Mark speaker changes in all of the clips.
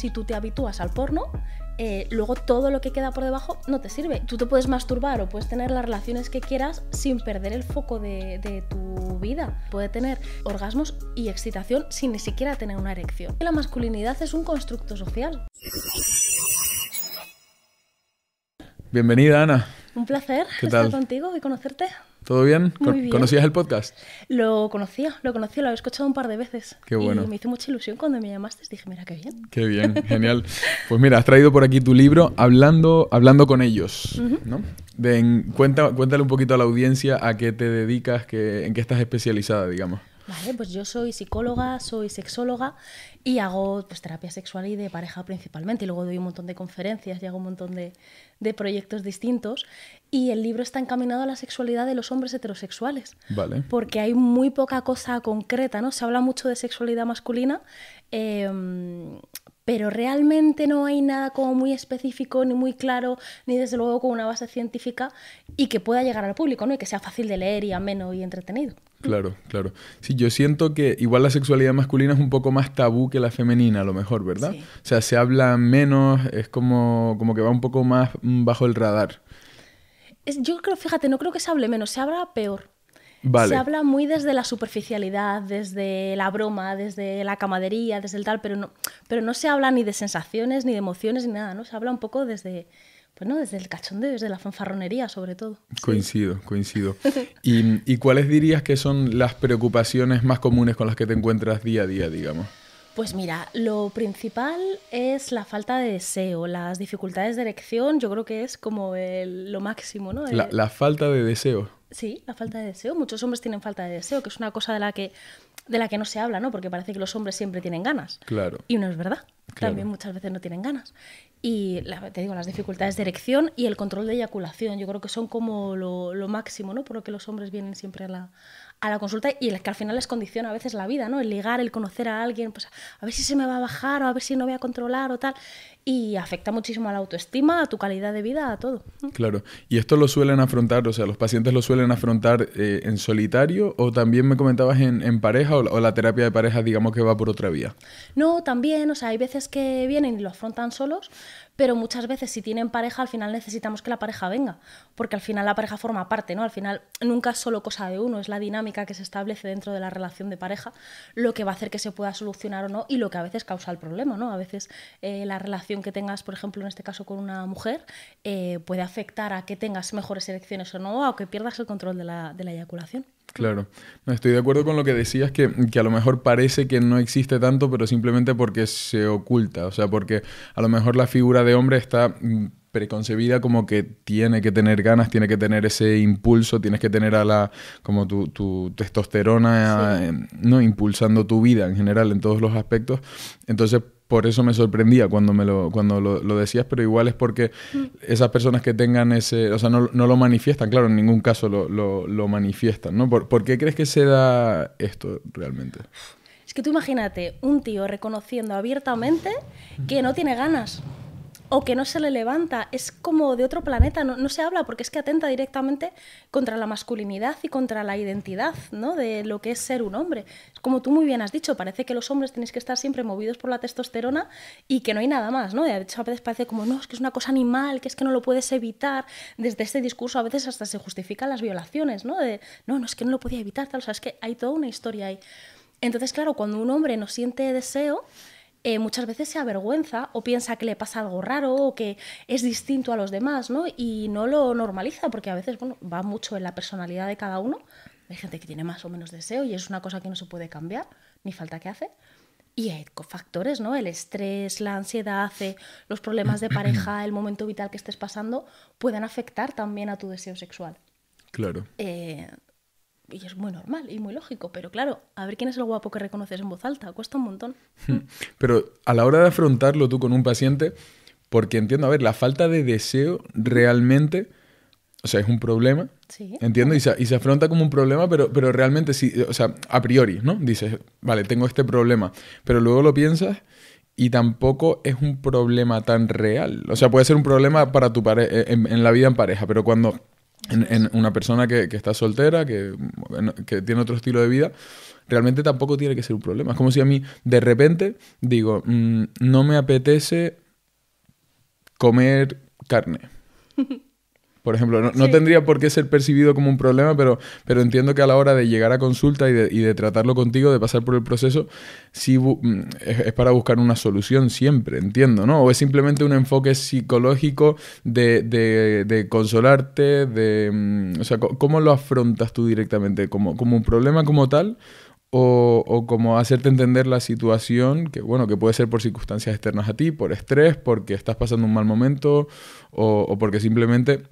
Speaker 1: si tú te habitúas al porno, eh, luego todo lo que queda por debajo no te sirve. Tú te puedes masturbar o puedes tener las relaciones que quieras sin perder el foco de, de tu vida. Puede tener orgasmos y excitación sin ni siquiera tener una erección. La masculinidad es un constructo social.
Speaker 2: Bienvenida, Ana.
Speaker 1: Un placer estar contigo y conocerte.
Speaker 2: ¿Todo bien? ¿Conocías el podcast?
Speaker 1: Lo conocía, lo conocía, lo había escuchado un par de veces. Qué bueno. Y me hizo mucha ilusión cuando me llamaste. Dije, mira, qué bien. Qué bien, genial.
Speaker 2: Pues mira, has traído por aquí tu libro Hablando, hablando con ellos. ¿no? De, cuéntale un poquito a la audiencia a qué te dedicas, que, en qué estás especializada, digamos.
Speaker 1: Vale, pues yo soy psicóloga, soy sexóloga y hago pues, terapia sexual y de pareja principalmente. Y luego doy un montón de conferencias y hago un montón de, proyectos distintos. Y el libro está encaminado a la sexualidad de los hombres heterosexuales.
Speaker 2: Vale. Porque
Speaker 1: hay muy poca cosa concreta, ¿no? Se habla mucho de sexualidad masculina. Em, pero realmente no hay nada como muy específico, ni muy claro, ni desde luego con una base científica y que pueda llegar al público, ¿no? Y que sea fácil de leer y ameno y entretenido.
Speaker 2: Claro, claro. Sí, yo siento que igual la sexualidad masculina es un poco más tabú que la femenina, a lo mejor, ¿verdad? O sea, se habla menos, es como, como que va un poco más bajo el radar.
Speaker 1: yo creo, fíjate, no creo que se hable menos, se habla peor. Se habla muy desde la superficialidad, desde la broma, desde la camadería, desde el tal, pero no, pero no se habla ni de sensaciones, ni de emociones, ni nada, ¿no? Se habla un poco desde, pues no, desde el cachondeo, desde la fanfarronería sobre todo.
Speaker 2: Coincido, coincido. ¿Y, cuáles dirías que son las preocupaciones más comunes con las que te encuentras día a día, digamos?
Speaker 1: Pues mira, lo principal es la falta de deseo, las dificultades de erección, yo creo que es como lo máximo, ¿no? la,
Speaker 2: falta de deseo.
Speaker 1: Sí, la falta de deseo. Muchos hombres tienen falta de deseo, que es una cosa de la que, de la que no se habla, ¿no? Porque parece que los hombres siempre tienen ganas. Claro. Y no es verdad. También muchas veces no tienen ganas. Y te digo, las dificultades de erección y el control de eyaculación, yo creo que son como lo, lo máximo, ¿no? Por lo que los hombres vienen siempre a la, a la consulta y que al final les condiciona a veces la vida, ¿no? El ligar, el conocer a alguien, pues a ver si se me va a bajar o a ver si no voy a controlar o tal. Y afecta muchísimo a la autoestima, a tu calidad de vida, a todo.
Speaker 2: Claro. ¿Y esto lo suelen afrontar, o sea, los pacientes lo suelen afrontar eh, en solitario o también me comentabas en, pareja o, o, la terapia de pareja, digamos que va por otra vía?
Speaker 1: No, también, o sea, hay veces que vienen y lo afrontan solos, pero muchas veces si tienen pareja, al final necesitamos que la pareja venga, porque al final la pareja forma parte, ¿no? Al final nunca es solo cosa de uno, es la dinámica que se establece dentro de la relación de pareja lo que va a hacer que se pueda solucionar o no y lo que a veces causa el problema, ¿no? A veces eh, la relación que tengas, por ejemplo, en este caso con una mujer, eh, puede afectar a que tengas mejores elecciones o no, o que pierdas el control de la, eyaculación.
Speaker 2: Claro, estoy de acuerdo con lo que decías, que, a lo mejor parece que no existe tanto, pero simplemente porque se oculta, o sea, porque a lo mejor la figura de hombre está mm, preconcebida como que tiene que tener ganas, tiene que tener ese impulso, tienes que tener a la como tu, tu testosterona eh, no impulsando tu vida en general en todos los aspectos. Entonces, por eso me sorprendía cuando me lo, cuando lo, decías, pero igual es porque mm. esas personas que tengan ese, o sea, no, lo manifiestan, claro, en ningún caso lo, lo, manifiestan, ¿no? ¿Por, ¿Por, qué crees que se da esto realmente?
Speaker 1: Es que tú imagínate un tío reconociendo abiertamente que no tiene ganas o que no se le levanta, es como de otro planeta, no, se habla porque es que atenta directamente contra la masculinidad y contra la identidad ¿no? de lo que es ser un hombre. Como tú muy bien has dicho, parece que los hombres tenéis que estar siempre movidos por la testosterona y que no hay nada más, ¿no? De hecho, a veces parece como, no, es que es una cosa animal, que es que no lo puedes evitar. Desde este discurso a veces hasta se justifican las violaciones, ¿no? De, no, no, es que no lo podía evitar, tal, o sea, es que hay toda una historia ahí. Entonces, claro, cuando un hombre no siente deseo, eh, muchas veces se avergüenza o piensa que le pasa algo raro o que es distinto a los demás, ¿no? Y no lo normaliza porque a veces, bueno, va mucho en la personalidad de cada uno. Hay gente que tiene más o menos deseo y es una cosa que no se puede cambiar, ni falta que hace. Y hay factores, ¿no? El estrés, la ansiedad, eh, los problemas de pareja, el momento vital que estés pasando, pueden afectar también a tu deseo sexual. Claro. Eh, y es muy normal y muy lógico, pero claro, a ver quién es el guapo que reconoces en voz alta, cuesta un montón.
Speaker 2: Hmm. Pero a la hora de afrontarlo tú con un paciente, porque entiendo, a ver, la falta de deseo realmente, o sea, es un problema, ¿Sí? entiendo, y se, afronta como un problema, pero, pero realmente sí, o sea, a priori, ¿no? Dices, vale, tengo este problema, pero luego lo piensas y tampoco es un problema tan real. O sea, puede ser un problema para tu pareja eh, en, la vida en pareja, pero cuando en, una persona que, está soltera, que, tiene otro estilo de vida, realmente tampoco tiene que ser un problema. Es como si a mí de repente digo, mm, no me apetece comer carne. Por ejemplo, no, tendría por qué ser percibido como un problema, pero, pero entiendo que a la hora de llegar a consulta y de, y de tratarlo contigo, de pasar por el proceso, sí mm, es, para buscar una solución siempre, entiendo, ¿no? O es simplemente un enfoque psicológico de, consolarte, de... Mm, o sea, ¿cómo lo afrontas tú directamente? ¿Como, como un problema como tal? O, o, como hacerte entender la situación, que bueno, que puede ser por circunstancias externas a ti, por estrés, porque estás pasando un mal momento, o, o porque simplemente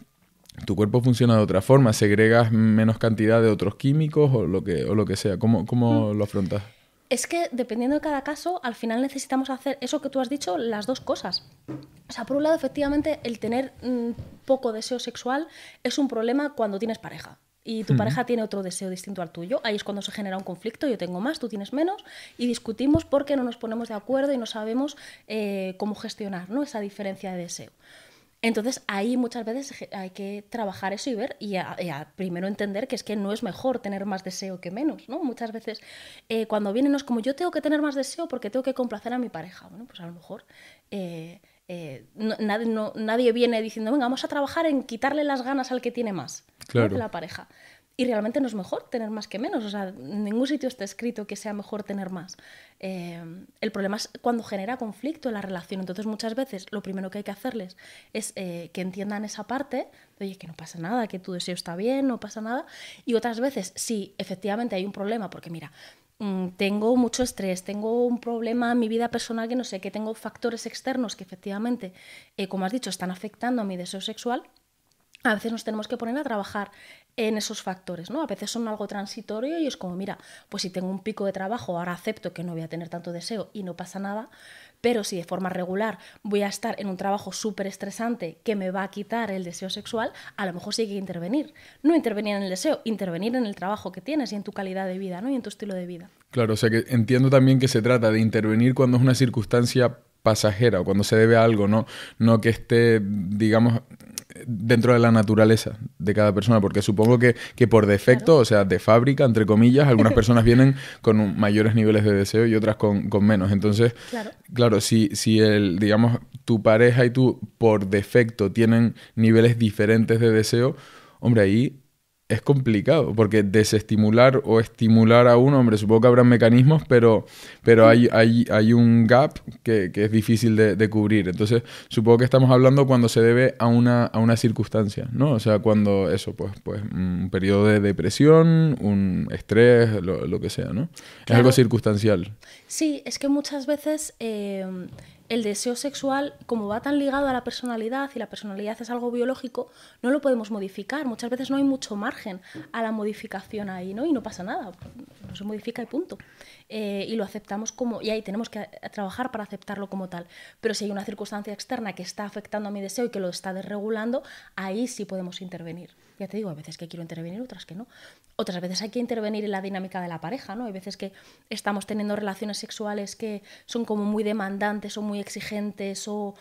Speaker 2: tu cuerpo funciona de otra forma, segregas menos cantidad de otros químicos o lo que, o lo que sea. ¿Cómo, cómo mm. lo afrontas?
Speaker 1: Es que dependiendo de cada caso, al final necesitamos hacer eso que tú has dicho, las dos cosas. O sea, por un lado, efectivamente, el tener mm, poco deseo sexual es un problema cuando tienes pareja y tu pareja tiene otro deseo distinto al tuyo, ahí es cuando se genera un conflicto, yo tengo más, tú tienes menos, y discutimos porque no nos ponemos de acuerdo y no sabemos eh, cómo gestionar ¿no? esa diferencia de deseo. Entonces ahí muchas veces hay que trabajar eso y ver y, a, primero entender que es que no es mejor tener más deseo que menos, ¿no? Muchas veces eh, cuando vienen es como yo tengo que tener más deseo porque tengo que complacer a mi pareja, bueno, pues a lo mejor eh, eh, nadie, nadie, viene diciendo venga, vamos a trabajar en quitarle las ganas al que tiene más, claro. la pareja. Y realmente no es mejor tener más que menos. O sea, en ningún sitio está escrito que sea mejor tener más. Eh, el problema es cuando genera conflicto en la relación. Entonces, muchas veces lo primero que hay que hacerles es eh, que entiendan esa parte oye, que no pasa nada, que tu deseo está bien, no pasa nada. Y otras veces, sí, efectivamente hay un problema, porque mira, mm, tengo mucho estrés, tengo un problema en mi vida personal que no sé, que tengo factores externos que efectivamente, eh, como has dicho, están afectando a mi deseo sexual, a veces nos tenemos que poner a trabajar en esos factores, ¿no? A veces son algo transitorio y es como, mira, pues si tengo un pico de trabajo, ahora acepto que no voy a tener tanto deseo y no pasa nada, pero si de forma regular voy a estar en un trabajo súper estresante que me va a quitar el deseo sexual, a lo mejor sí hay que intervenir. No intervenir en el deseo, intervenir en el trabajo que tienes y en tu calidad de vida, ¿no? Y en tu estilo
Speaker 2: de vida. Claro, o sea que entiendo también que se trata de intervenir cuando es una circunstancia pasajera o cuando se debe a algo, ¿no? No que esté, digamos, dentro de la naturaleza de cada persona, porque supongo que, por defecto, o sea, de fábrica, entre comillas, algunas personas vienen con mayores niveles de deseo y otras con, menos. Entonces, claro, si, si el, digamos, tu pareja y tú por defecto tienen niveles diferentes de deseo, hombre, ahí es complicado, porque desestimular o estimular a uno... hombre, supongo que habrán mecanismos, pero, pero hay, hay, hay un gap que, es difícil de, cubrir. Entonces, supongo que estamos hablando cuando se debe a una, a una circunstancia, ¿no? O sea, cuando eso, pues, pues un periodo de depresión, un estrés, lo, que sea, ¿no? Es algo circunstancial.
Speaker 1: Sí, es que muchas veces... Eh, el deseo sexual, como va tan ligado a la personalidad y la personalidad es algo biológico, no lo podemos modificar. Muchas veces no hay mucho margen a la modificación ahí, ¿no? Y no pasa nada, no se modifica y punto. Eh, y lo aceptamos como, y ahí tenemos que trabajar para aceptarlo como tal. Pero si hay una circunstancia externa que está afectando a mi deseo y que lo está desregulando, ahí sí podemos intervenir. Ya te digo, a veces que quiero intervenir, otras que no. Otras veces hay que intervenir en la dinámica de la pareja, ¿no? Hay veces que estamos teniendo relaciones sexuales que son como muy demandantes o muy exigentes o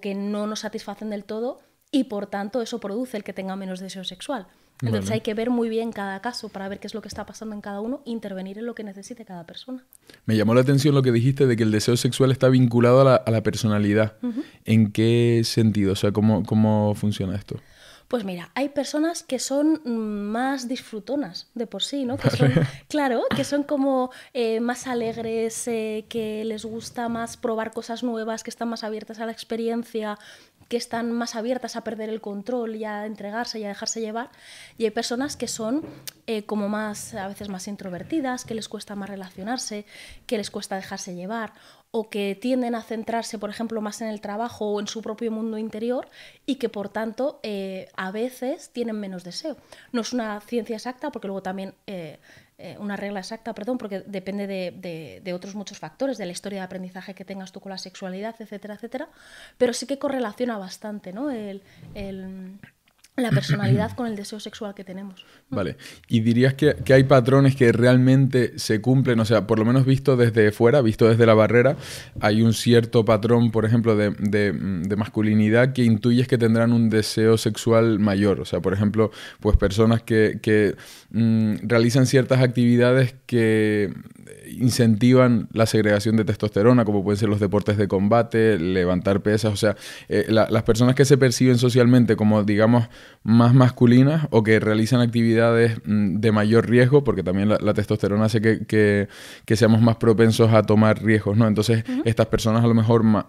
Speaker 1: que no nos satisfacen del todo y por tanto eso produce el que tenga menos deseo sexual. Entonces hay que ver muy bien cada caso para ver qué es lo que está pasando en cada uno, intervenir en lo que necesite cada persona.
Speaker 2: Me llamó la atención lo que dijiste de que el deseo sexual está vinculado a la, personalidad. ¿En qué sentido? O sea, ¿cómo, ¿cómo funciona esto?
Speaker 1: Pues mira, hay personas que son mm, más disfrutonas de por sí, ¿no? claro, que son como eh, más alegres, eh, que les gusta más probar cosas nuevas, que están más abiertas a la experiencia, que están más abiertas a perder el control y a entregarse y a dejarse llevar. Y hay personas que son eh, como más, a veces más introvertidas, que les cuesta más relacionarse, que les cuesta dejarse llevar o que tienden a centrarse, por ejemplo, más en el trabajo o en su propio mundo interior y que, por tanto, eh, a veces tienen menos deseo. No es una ciencia exacta porque luego también eh, eh, una regla exacta, perdón, porque depende de, otros muchos factores, de la historia de aprendizaje que tengas tú con la sexualidad, etcétera, etcétera, pero sí que correlaciona bastante, ¿no? el la personalidad con el deseo sexual que tenemos.
Speaker 2: Vale. ¿Y dirías que, hay patrones que realmente se cumplen? O sea, por lo menos visto desde fuera, visto desde la barrera, hay un cierto patrón, por ejemplo, de, de, mm, masculinidad que intuyes que tendrán un deseo sexual mayor. O sea, por ejemplo, pues personas que, que mm, realizan ciertas actividades que incentivan la segregación de testosterona, como pueden ser los deportes de combate, levantar pesas, o sea, eh, las personas que se perciben socialmente como, digamos, más masculinas o que realizan actividades mm, de mayor riesgo, porque también la, testosterona hace que, seamos más propensos a tomar riesgos, ¿no? Entonces, estas personas a lo mejor más,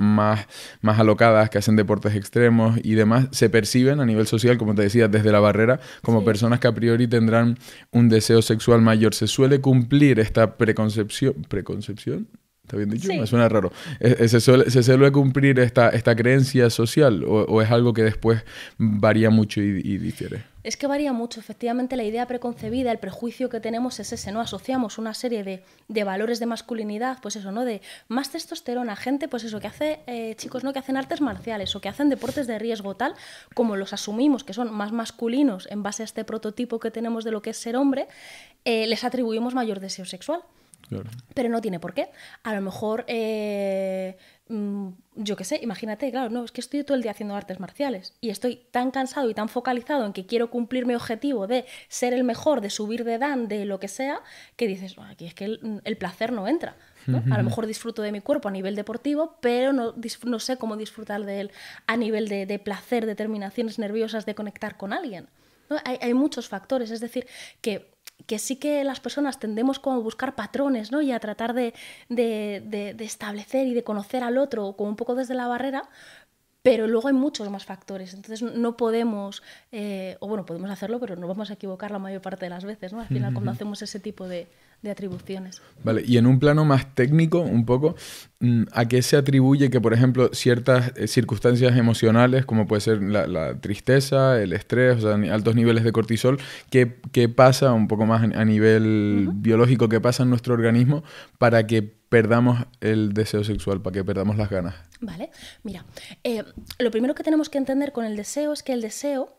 Speaker 2: más alocadas, que hacen deportes extremos y demás, se perciben a nivel social, como te decía, desde la barrera, como personas que a priori tendrán un deseo sexual mayor. Se suele cumplir esta preconcepción, preconcepción, ¿Está bien dicho? suena raro. ¿E-, e-, ¿Se suele, cumplir esta, creencia social o, es algo que después varía mucho y, difiere?
Speaker 1: Es que varía mucho. Efectivamente, la idea preconcebida, el prejuicio que tenemos es ese, ¿no? Asociamos una serie de, valores de masculinidad, pues eso, ¿no? De más testosterona, gente, pues eso, que hace eh, chicos, ¿no? Que hacen artes marciales o que hacen deportes de riesgo tal, como los asumimos que son más masculinos en base a este prototipo que tenemos de lo que es ser hombre, eh, les atribuimos mayor deseo sexual. Pero no tiene por qué. A lo mejor, eh, mm, yo qué sé, imagínate, claro, no, es que estoy todo el día haciendo artes marciales y estoy tan cansado y tan focalizado en que quiero cumplir mi objetivo de ser el mejor, de subir de dan, de lo que sea, que dices, aquí es que el, placer no entra. A lo mejor disfruto de mi cuerpo a nivel deportivo, pero no, no sé cómo disfrutar de él a nivel de, placer, determinaciones nerviosas, de conectar con alguien. hay muchos factores, es decir, que que sí que las personas tendemos como a buscar patrones, ¿no? Y a tratar de, establecer y de conocer al otro como un poco desde la barrera, pero luego hay muchos más factores. Entonces no podemos, eh, o bueno, podemos hacerlo, pero nos vamos a equivocar la mayor parte de las veces, ¿no? Al final, cuando hacemos ese tipo de, de atribuciones.
Speaker 2: Vale, y en un plano más técnico, un poco, mm, ¿a qué se atribuye que, por ejemplo, ciertas eh, circunstancias emocionales, como puede ser la, tristeza, el estrés, o sea, altos niveles de cortisol, ¿qué, pasa un poco más a nivel biológico, qué pasa en nuestro organismo para que perdamos el deseo sexual, para que perdamos las ganas?
Speaker 1: Vale, mira, eh, lo primero que tenemos que entender con el deseo es que el deseo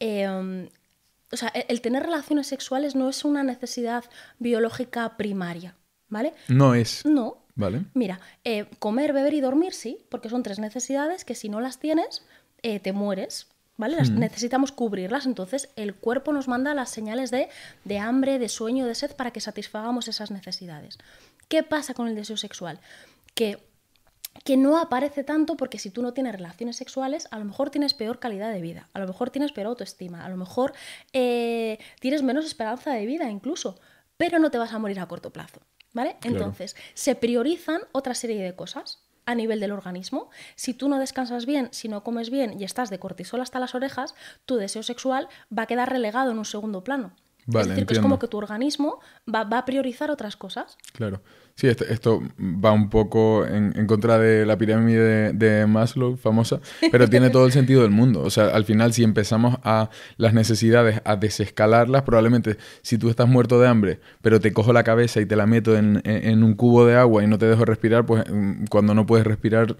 Speaker 1: em, o sea, el tener relaciones sexuales no es una necesidad biológica primaria, ¿vale?
Speaker 2: No es. No. Vale.
Speaker 1: Mira, eh, comer, beber y dormir sí, porque son tres necesidades que si no las tienes, eh, te mueres. ¿Vale? Mm. Necesitamos cubrirlas, entonces el cuerpo nos manda las señales de, de hambre, de sueño, de sed para que satisfagamos esas necesidades. ¿Qué pasa con el deseo sexual? Que que no aparece tanto porque si tú no tienes relaciones sexuales, a lo mejor tienes peor calidad de vida, a lo mejor tienes peor autoestima, a lo mejor eh, tienes menos esperanza de vida incluso, pero no te vas a morir a corto plazo. ¿Vale? Entonces, se priorizan otra serie de cosas a nivel del organismo. Si tú no descansas bien, si no comes bien y estás de cortisol hasta las orejas, tu deseo sexual va a quedar relegado en un segundo plano
Speaker 2: es decir, que es como
Speaker 1: que tu organismo va, a priorizar otras cosas.
Speaker 2: Claro. Sí, este, esto, va un poco en, contra de la pirámide de, Maslow, famosa, pero tiene todo el sentido del mundo. O sea, al final, si empezamos a las necesidades a desescalarlas, probablemente si tú estás muerto de hambre, pero te cojo la cabeza y te la meto en un cubo de agua y no te dejo respirar, pues mm, cuando no puedes respirar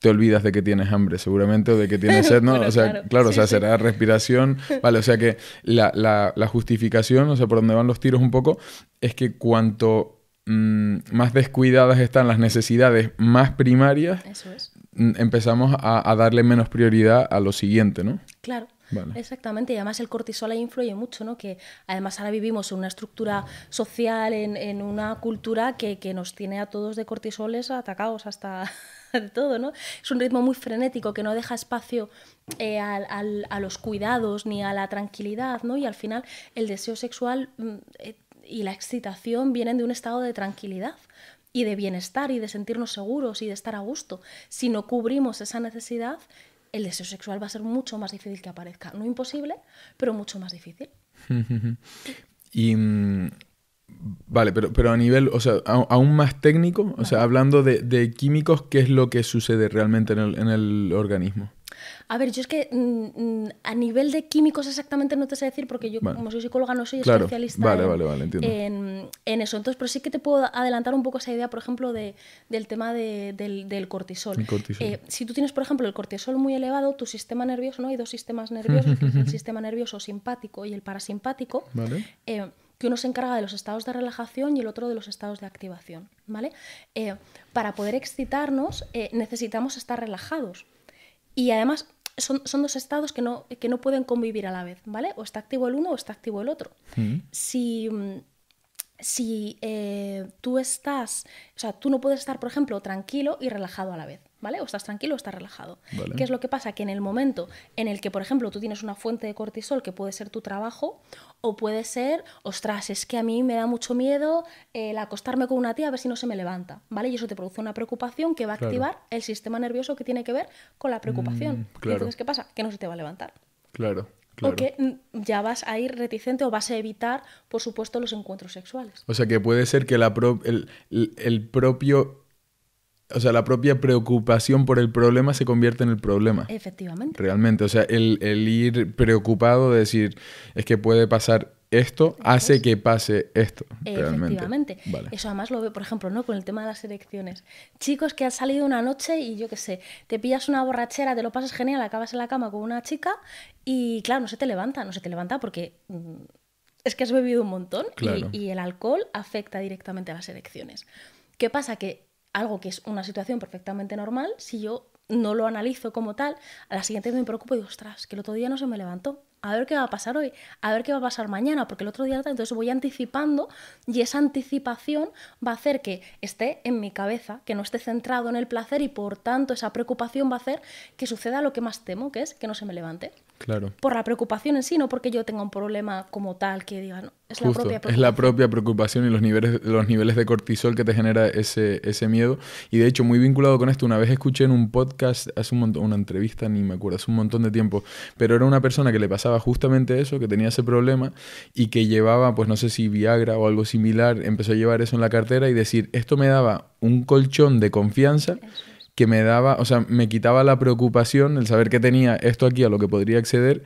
Speaker 2: te olvidas de que tienes hambre, seguramente, o de que tienes sed, ¿no? o sea, claro, o sea, será respiración. Vale, o sea que la, la, la, justificación, o sea, por donde van los tiros un poco, es que cuanto mm, más descuidadas están las necesidades más primarias, mm, empezamos a, darle menos prioridad a lo siguiente, ¿no?
Speaker 1: Claro. Exactamente, y además el cortisol ahí influye mucho, ¿no? Que además ahora vivimos en una estructura social, en, una cultura que, que, nos tiene a todos de cortisoles atacados hasta, de todo, ¿no? Es un ritmo muy frenético que no deja espacio eh, a los cuidados ni a la tranquilidad, ¿no? Y al final el deseo sexual mm, eh, y la excitación vienen de un estado de tranquilidad y de bienestar y de sentirnos seguros y de estar a gusto. Si no cubrimos esa necesidad, el deseo sexual va a ser mucho más difícil que aparezca. No imposible, pero mucho más difícil.
Speaker 2: y mm, Vale, pero, pero a nivel, o sea, aún más técnico, o sea, hablando de, químicos, ¿qué es lo que sucede realmente en el, organismo?
Speaker 1: A ver, yo es que mm, mm, a nivel de químicos exactamente no te sé decir porque yo como soy psicóloga no soy especialista en, en, eso. Entonces, pero sí que te puedo adelantar un poco esa idea, por ejemplo, del tema del, cortisol. Eh, si tú tienes, por ejemplo, el cortisol muy elevado, tu sistema nervioso, ¿no? Hay dos sistemas nerviosos, el sistema nervioso simpático y el parasimpático. Eh, que uno se encarga de los estados de relajación y el otro de los estados de activación. ¿vale? Eh, para poder excitarnos eh, necesitamos estar relajados. Y además son, dos estados que no, que no, pueden convivir a la vez, ¿vale? O está activo el uno o está activo el otro. Mm. Si, eh, tú estás, o sea, tú no puedes estar, por ejemplo, tranquilo y relajado a la vez. ¿vale? O estás tranquilo o estás relajado. ¿Qué es lo que pasa? Que en el momento en el que, por ejemplo, tú tienes una fuente de cortisol que puede ser tu trabajo o puede ser, ostras, es que a mí me da mucho miedo eh, el acostarme con una tía a ver si no se me levanta, ¿vale? Y eso te produce una preocupación que va a activar el sistema nervioso que tiene que ver con la preocupación. Mm, entonces, ¿qué pasa? Que no se te va a levantar.
Speaker 2: Claro. Claro. que
Speaker 1: mm, ya vas a ir reticente o vas a evitar, por supuesto, los encuentros sexuales.
Speaker 2: O sea que puede ser que el, el propio o sea, la propia preocupación por el problema se convierte en el problema.
Speaker 1: Efectivamente.
Speaker 2: Realmente, o sea, el, ir preocupado de decir, es que puede pasar esto, hace que pase esto. Efectivamente.
Speaker 1: Eso además lo veo, por ejemplo, ¿no? con el tema de las elecciones. Chicos que han salido una noche y yo qué sé, te pillas una borrachera, te lo pasas genial, acabas en la cama con una chica y claro, no se te levanta, no se te levanta porque... Mm, es que has bebido un montón y, y el alcohol afecta directamente a las elecciones. ¿Qué pasa? Que algo que es una situación perfectamente normal, si yo no lo analizo como tal, a la siguiente me preocupo y digo, ostras, que el otro día no se me levantó. A ver qué va a pasar hoy, a ver qué va a pasar mañana, porque el otro día entonces voy anticipando y esa anticipación va a hacer que esté en mi cabeza, que no esté centrado en el placer y por tanto esa preocupación va a hacer que suceda lo que más temo, que es que no se me levante. Claro. Por la preocupación en sí, no porque yo tenga un problema como tal que diga, no, es la propia preocupación. Es la
Speaker 2: propia preocupación y los niveles, los niveles de cortisol que te genera ese, ese miedo. Y de hecho, muy vinculado con esto, una vez escuché en un podcast, hace un montón, una entrevista, ni me acuerdo, hace un montón de tiempo, pero era una persona que le pasaba justamente eso, que tenía ese problema y que llevaba, pues no sé si Viagra o algo similar, empezó a llevar eso en la cartera y decir, esto me daba un colchón de confianza que me daba, o sea, me quitaba la preocupación, el saber que tenía esto aquí a lo que podría acceder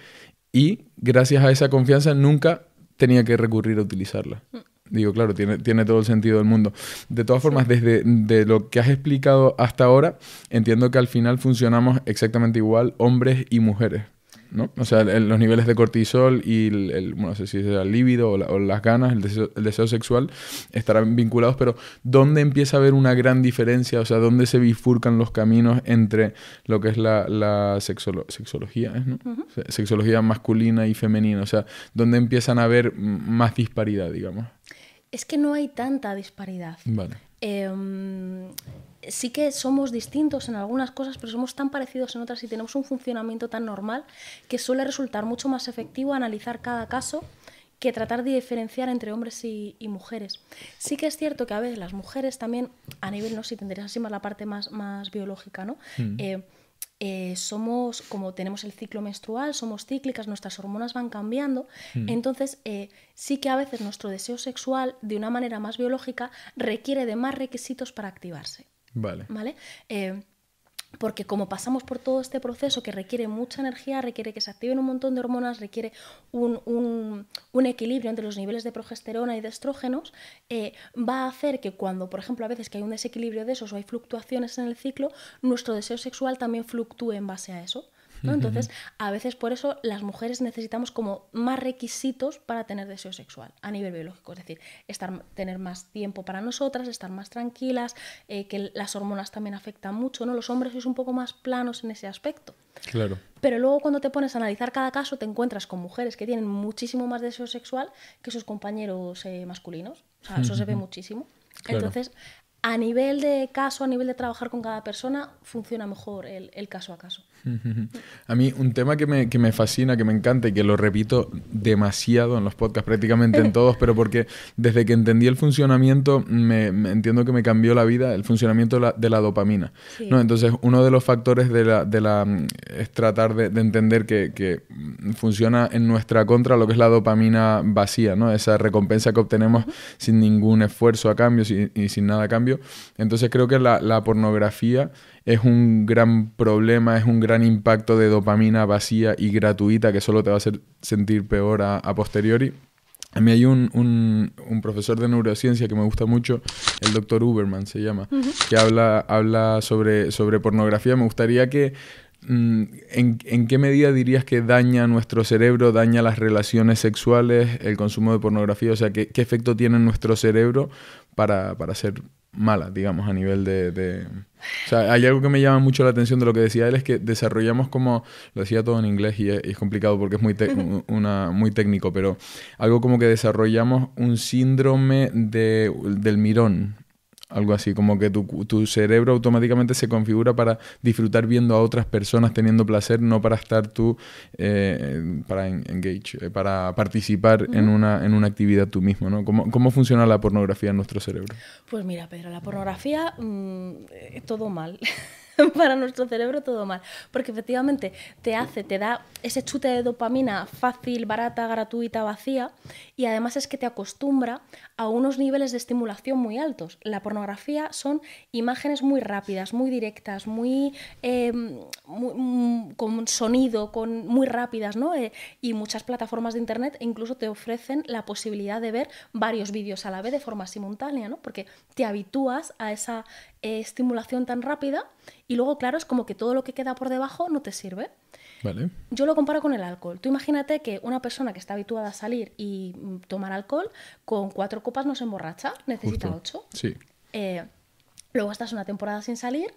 Speaker 2: y gracias a esa confianza nunca tenía que recurrir a utilizarla. Mm. Digo, claro, tiene, tiene todo el sentido del mundo. De todas formas, desde de lo que has explicado hasta ahora, entiendo que al final funcionamos exactamente igual hombres y mujeres. ¿no? O sea, los niveles de cortisol y, el, bueno, no sé si el líbido o, las ganas, el deseo, sexual, estarán vinculados, pero ¿dónde empieza a haber una gran diferencia? O sea, ¿dónde se bifurcan los caminos entre lo que es la, la sexología, sexología masculina y femenina? O sea, ¿dónde empiezan a haber más disparidad, digamos?
Speaker 1: Es que no hay tanta disparidad. Vale. Em, sí que somos distintos en algunas cosas, pero somos tan parecidos en otras y tenemos un funcionamiento tan normal que suele resultar mucho más efectivo analizar cada caso que tratar de diferenciar entre hombres y, mujeres. Sí que es cierto que a veces las mujeres también, a nivel, no sé si tendrías así más la parte más, biológica, ¿no? Mm. Eh, eh, somos, como tenemos el ciclo menstrual, somos cíclicas, nuestras hormonas van cambiando, mm. entonces eh, sí que a veces nuestro deseo sexual, de una manera más biológica, requiere de más requisitos para activarse. Vale. ¿Vale? Eh, porque como pasamos por todo este proceso que requiere mucha energía, requiere que se activen un montón de hormonas, requiere un, equilibrio entre los niveles de progesterona y de estrógenos, eh, va a hacer que cuando, por ejemplo, a veces que hay un desequilibrio de esos o hay fluctuaciones en el ciclo, nuestro deseo sexual también fluctúe en base a eso. Entonces, a veces por eso las mujeres necesitamos como más requisitos para tener deseo sexual a nivel biológico, es decir, estar, tener más tiempo para nosotras, estar más tranquilas, eh, que las hormonas también afectan mucho, ¿no? Los hombres son un poco más planos en ese aspecto. Claro. Pero luego cuando te pones a analizar cada caso te encuentras con mujeres que tienen muchísimo más deseo sexual que sus compañeros eh, masculinos. eso se ve muchísimo. Entonces, a nivel de caso, a nivel de trabajar con cada persona, funciona mejor el caso a caso.
Speaker 2: A mí un tema que me, fascina, que me encanta y que lo repito demasiado en los podcasts, prácticamente en todos, pero porque desde que entendí el funcionamiento, me, entiendo que me cambió la vida el funcionamiento de la, dopamina. ¿no? Entonces, uno de los factores de la, es tratar de, entender que, funciona en nuestra contra lo que es la dopamina vacía, ¿no? esa recompensa que obtenemos sin ningún esfuerzo a cambio y sin nada a cambio. Entonces, creo que la pornografía es un gran problema, es un gran impacto de dopamina vacía y gratuita que solo te va a hacer sentir peor a, posteriori. A mí hay un, profesor de neurociencia que me gusta mucho, el doctor Uberman se llama, que habla, habla sobre, sobre pornografía. Me gustaría que mm, ¿En, qué medida dirías que daña nuestro cerebro, daña las relaciones sexuales, el consumo de pornografía? O sea, ¿qué, efecto tiene en nuestro cerebro para, para ser mala, digamos, a nivel de, O sea, hay algo que me llama mucho la atención de lo que decía él, es que desarrollamos como... Lo decía todo en inglés y es, complicado porque es muy, una, muy técnico, pero algo como que desarrollamos un síndrome de, del mirón, algo así, como que tu, tu, cerebro automáticamente se configura para disfrutar viendo a otras personas teniendo placer, no para estar tú, eh, para engage, eh, para participar en, una, en una actividad tú mismo, ¿no? ¿Cómo, funciona la pornografía en nuestro cerebro?
Speaker 1: Pues mira, Pedro, la pornografía, mm, es eh, todo mal. para nuestro cerebro todo mal. Porque efectivamente te hace, te da ese chute de dopamina fácil, barata, gratuita, vacía. Y además es que te acostumbra a unos niveles de estimulación muy altos. La pornografía son imágenes muy rápidas, muy directas, muy, em, mm, con sonido, con, muy rápidas, ¿no? Eh, y muchas plataformas de internet incluso te ofrecen la posibilidad de ver varios vídeos a la vez de forma simultánea, ¿no? Porque te habitúas a esa eh, estimulación tan rápida y luego, claro, es como que todo lo que queda por debajo no te sirve. Yo lo comparo con el alcohol. Tú imagínate que una persona que está habituada a salir y mm, tomar alcohol, con cuatro copas no se emborracha, necesita ocho. Eh, luego estás una temporada sin salir,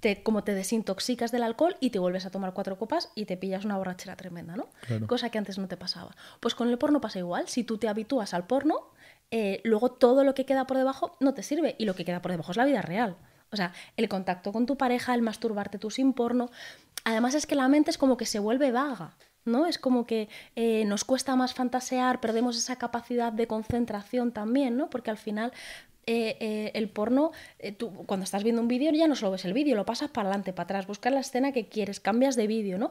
Speaker 1: te, como te desintoxicas del alcohol y te vuelves a tomar cuatro copas y te pillas una borrachera tremenda, ¿no? Cosa que antes no te pasaba. Pues con el porno pasa igual. Si tú te habitúas al porno, eh, luego todo lo que queda por debajo no te sirve y lo que queda por debajo es la vida real. O sea, el contacto con tu pareja, el masturbarte tú sin porno. Además es que la mente es como que se vuelve vaga, ¿no? Es como que eh, nos cuesta más fantasear, perdemos esa capacidad de concentración también, ¿no? Porque al final eh, el porno, tú cuando estás viendo un vídeo ya no solo ves el vídeo, lo pasas para adelante, para atrás, buscas la escena que quieres, cambias de vídeo, ¿no?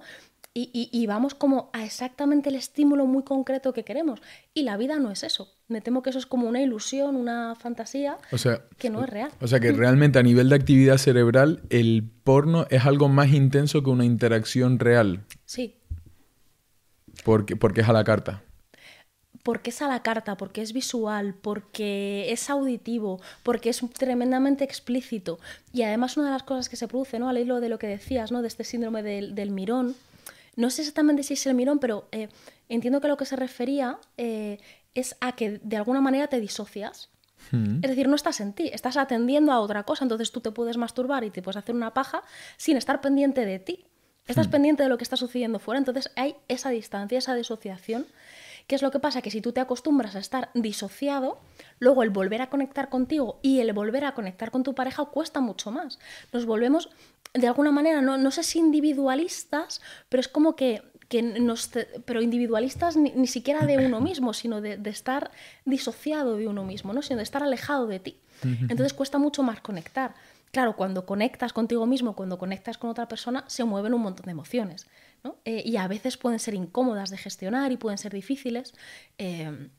Speaker 1: Y, y, vamos como a exactamente el estímulo muy concreto que queremos. Y la vida no es eso. Me temo que eso es como una ilusión, una fantasía que no es real. O sea que
Speaker 2: realmente a nivel de actividad cerebral el porno es algo más intenso que una interacción real. Sí. Porque, porque es a la carta.
Speaker 1: Porque es a la carta, porque es visual, porque es auditivo, porque es tremendamente explícito. Y además una de las cosas que se produce, ¿no? Al hilo de lo que decías, ¿no? De este síndrome del, del mirón, no sé exactamente si es el mirón, pero eh, entiendo que lo que se refería eh, es a que de alguna manera te disocias. Hmm. Es decir, no estás en ti, estás atendiendo a otra cosa, entonces tú te puedes masturbar y te puedes hacer una paja sin estar pendiente de ti. Estás hmm. pendiente de lo que está sucediendo fuera, entonces hay esa distancia, esa disociación ¿Qué es lo que pasa? Que si tú te acostumbras a estar disociado, luego el volver a conectar contigo y el volver a conectar con tu pareja cuesta mucho más. Nos volvemos, de alguna manera, no, sé si individualistas, pero es como que nos, pero individualistas ni, siquiera de uno mismo, sino de, estar disociado de uno mismo, ¿no? sino de estar alejado de ti. Entonces cuesta mucho más conectar. Claro, cuando conectas contigo mismo, cuando conectas con otra persona, se mueven un montón de emociones. Eh, y a veces pueden ser incómodas de gestionar y pueden ser difíciles. Em,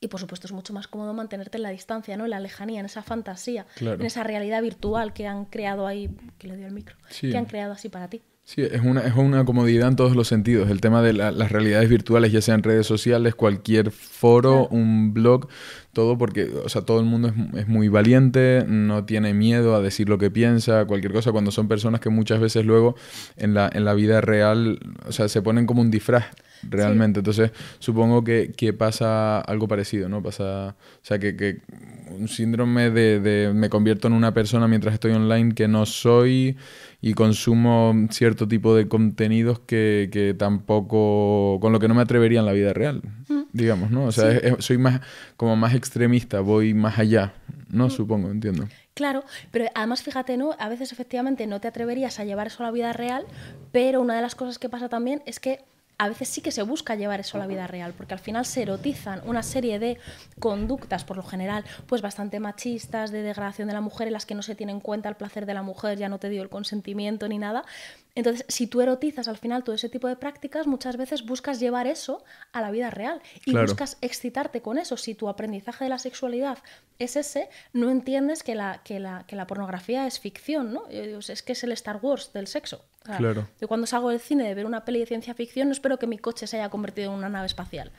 Speaker 1: y por supuesto es mucho más cómodo mantenerte en la distancia, ¿no? en la lejanía, en esa fantasía, en esa realidad virtual que han creado ahí, que le dio el micro, que han creado así para ti.
Speaker 2: Sí, es una, es una comodidad en todos los sentidos. El tema de las realidades virtuales, ya sean redes sociales, cualquier foro, un blog, todo porque, o sea, todo el mundo es, muy valiente, no tiene miedo a decir lo que piensa, cualquier cosa, cuando son personas que muchas veces luego en la, en la vida real, o sea, se ponen como un disfraz realmente. Entonces, supongo que, que, pasa algo parecido, ¿no? Pasa, o sea, que, que un síndrome de, de me convierto en una persona mientras estoy online que no soy y consumo cierto tipo de contenidos que, tampoco, con lo que no me atrevería en la vida real, mm. digamos, ¿no? O sea, soy más, como más extremista, voy más allá, ¿no? Mm. Supongo, entiendo.
Speaker 1: Claro, pero además fíjate, ¿no? A veces efectivamente no te atreverías a llevar eso a la vida real, pero una de las cosas que pasa también es que a veces sí que se busca llevar eso a la vida real, porque al final se erotizan una serie de conductas, por lo general, pues bastante machistas, de degradación de la mujer, en las que no se tiene en cuenta el placer de la mujer, ya no te dio el consentimiento ni nada, entonces, si tú erotizas al final todo ese tipo de prácticas, muchas veces buscas llevar eso a la vida real y buscas excitarte con eso. Si tu aprendizaje de la sexualidad es ese, no entiendes que la, que que la pornografía es ficción, ¿no? Eh, es que es el Star Wars del sexo. claro. Yo cuando salgo del cine de ver una peli de ciencia ficción, no espero que mi coche se haya convertido en una nave espacial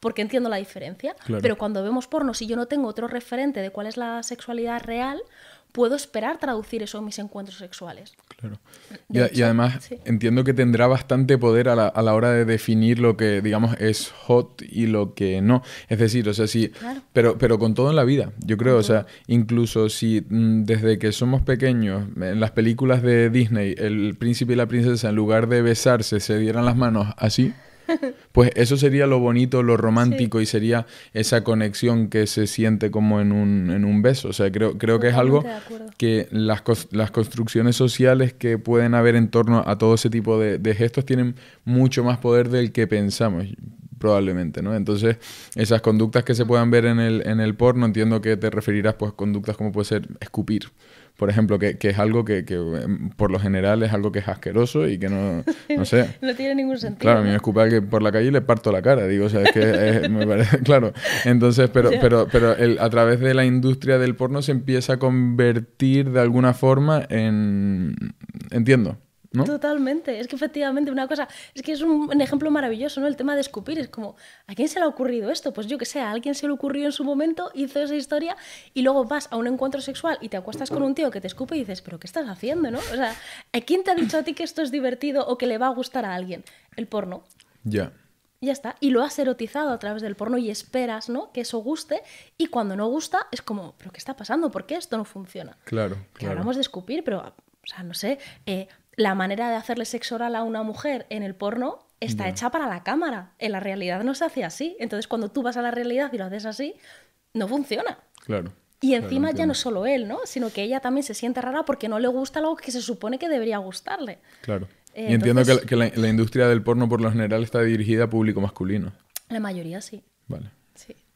Speaker 1: porque entiendo la diferencia. Pero cuando vemos porno, y yo no tengo otro referente de cuál es la sexualidad real, puedo esperar traducir eso en mis encuentros sexuales. Claro.
Speaker 2: Y, además entiendo que tendrá bastante poder a la, a la, hora de definir lo que, digamos, es hot y lo que no. Es decir, o sea, sí, pero, pero con todo en la vida, yo creo, o sea, incluso si mm, desde que somos pequeños, en las películas de Disney, el príncipe y la princesa, en lugar de besarse, se dieran las manos así Pues eso sería lo bonito, lo romántico y sería esa conexión que se siente como en un, en un beso. O sea, creo, creo que es algo que las, las construcciones sociales que pueden haber en torno a todo ese tipo de, gestos tienen mucho más poder del que pensamos probablemente, ¿no? Entonces, esas conductas que se puedan ver en el, en el porno, entiendo que te referirás pues a conductas como puede ser escupir, por ejemplo, que, que es algo que, que, em, por lo general es algo que es asqueroso y que no, no sé.
Speaker 1: no tiene ningún sentido. Claro,
Speaker 2: me escupe que por la calle le parto la cara, digo, o sea, es que me parece, claro. Entonces, pero, pero, pero el, a través de la industria del porno se empieza a convertir de alguna forma en... Entiendo.
Speaker 1: Totalmente, es que efectivamente una cosa, es que es un, ejemplo maravilloso, ¿no? El tema de escupir, es como, ¿a quién se le ha ocurrido esto? Pues yo que sé, a alguien se le ocurrió en su momento, hizo esa historia y luego vas a un encuentro sexual y te acuestas con un tío que te escupe y dices, ¿pero qué estás haciendo, no? O sea, ¿a quién te ha dicho a ti que esto es divertido o que le va a gustar a alguien? El porno. Ya. Ya está. Y lo has erotizado a través del porno y esperas, ¿no? Que eso guste. Y cuando no gusta, es como, ¿pero qué está pasando? ¿Por qué esto no funciona?
Speaker 2: Claro. claro. Que hablamos
Speaker 1: de escupir, pero, o sea, no sé. Eh, la manera de hacerle sexo oral a una mujer en el porno está hecha para la cámara. En la realidad no se hace así. Entonces, cuando tú vas a la realidad y lo haces así, no funciona.
Speaker 2: Claro. Y encima ya no
Speaker 1: solo él, ¿no? Sino que ella también se siente rara porque no le gusta algo que se supone que debería gustarle.
Speaker 2: Claro. y eh, entiendo que, la, la industria del porno por lo general está dirigida a público masculino.
Speaker 1: La mayoría sí.
Speaker 2: Vale.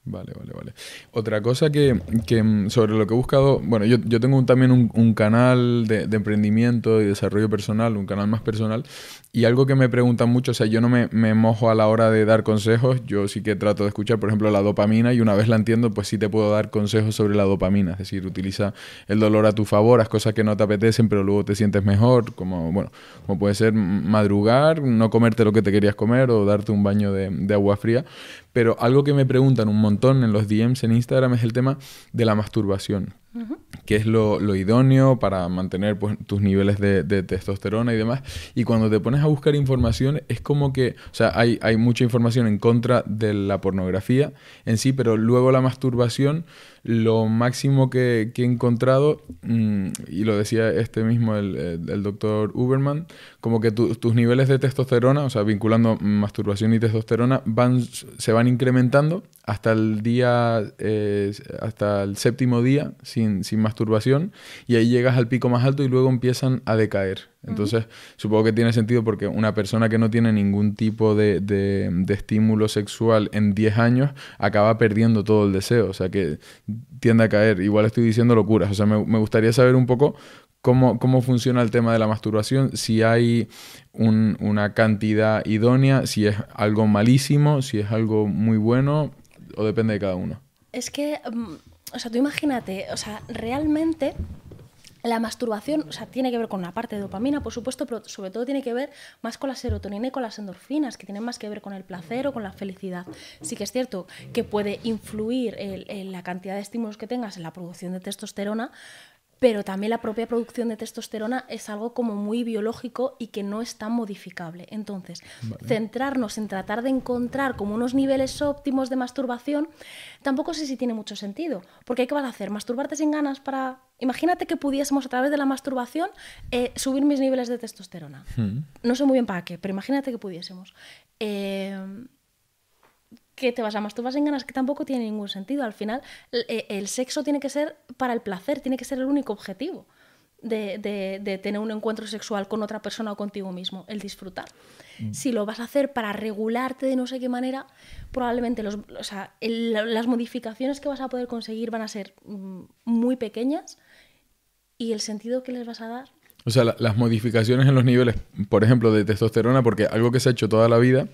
Speaker 2: Vale, vale, vale. Otra cosa que, mm, sobre lo que he buscado, bueno, yo, yo tengo también un, canal de, emprendimiento y desarrollo personal, un canal más personal, y algo que me preguntan mucho, o sea, yo no me, mojo a la hora de dar consejos, yo sí que trato de escuchar, por ejemplo, la dopamina, y una vez la entiendo, pues sí te puedo dar consejos sobre la dopamina, es decir, utiliza el dolor a tu favor, haz cosas que no te apetecen, pero luego te sientes mejor, como, bueno, como puede ser madrugar, no comerte lo que te querías comer o darte un baño de agua fría, pero algo que me preguntan un montón en los DMs en Instagram es el tema de la masturbación. que es lo, idóneo para mantener pues, tus niveles de, testosterona y demás. Y cuando te pones a buscar información, es como que, o sea, hay, mucha información en contra de la pornografía en sí, pero luego la masturbación, lo máximo que, he encontrado, mm, y lo decía este mismo, el, el doctor Uberman, como que tus niveles de testosterona, o sea, vinculando masturbación y testosterona, van, se van incrementando hasta el día, eh, hasta el séptimo día sin, sin, masturbación y ahí llegas al pico más alto y luego empiezan a decaer. Entonces, supongo que tiene sentido porque una persona que no tiene ningún tipo de, de, de estímulo sexual en 10 años acaba perdiendo todo el deseo, o sea, que tiende a caer. Igual estoy diciendo locuras, o sea, me, me gustaría saber un poco cómo, funciona el tema de la masturbación, si hay una cantidad idónea, si es algo malísimo, si es algo muy bueno, o depende de cada uno.
Speaker 1: Es que, mm, o sea, tú imagínate, o sea, realmente la masturbación, o sea, tiene que ver con la parte de dopamina, por supuesto, pero sobre todo tiene que ver más con la serotonina y con las endorfinas, que tienen más que ver con el placer o con la felicidad. Sí que es cierto que puede influir en la cantidad de estímulos que tengas en la producción de testosterona, pero también la propia producción de testosterona es algo como muy biológico y que no es tan modificable. Entonces, centrarnos en tratar de encontrar como unos niveles óptimos de masturbación, tampoco sé si tiene mucho sentido, porque ¿qué vas a hacer? ¿Masturbarte sin ganas para Imagínate que pudiésemos a través de la masturbación eh, subir mis niveles de testosterona. Hmm. No sé muy bien para qué, pero imagínate que pudiésemos. Eh, que te vas a más, vas en ganas, que tampoco tiene ningún sentido. Al final, eh, el, sexo tiene que ser para el placer, tiene que ser el único objetivo de, tener un encuentro sexual con otra persona o contigo mismo, el disfrutar. Mm. Si lo vas a hacer para regularte de no sé qué manera, probablemente las modificaciones que vas a poder conseguir van a ser mm, muy pequeñas y el sentido que les vas a dar
Speaker 2: o sea, las modificaciones en los niveles, por ejemplo, de testosterona, porque algo que se ha hecho toda la vida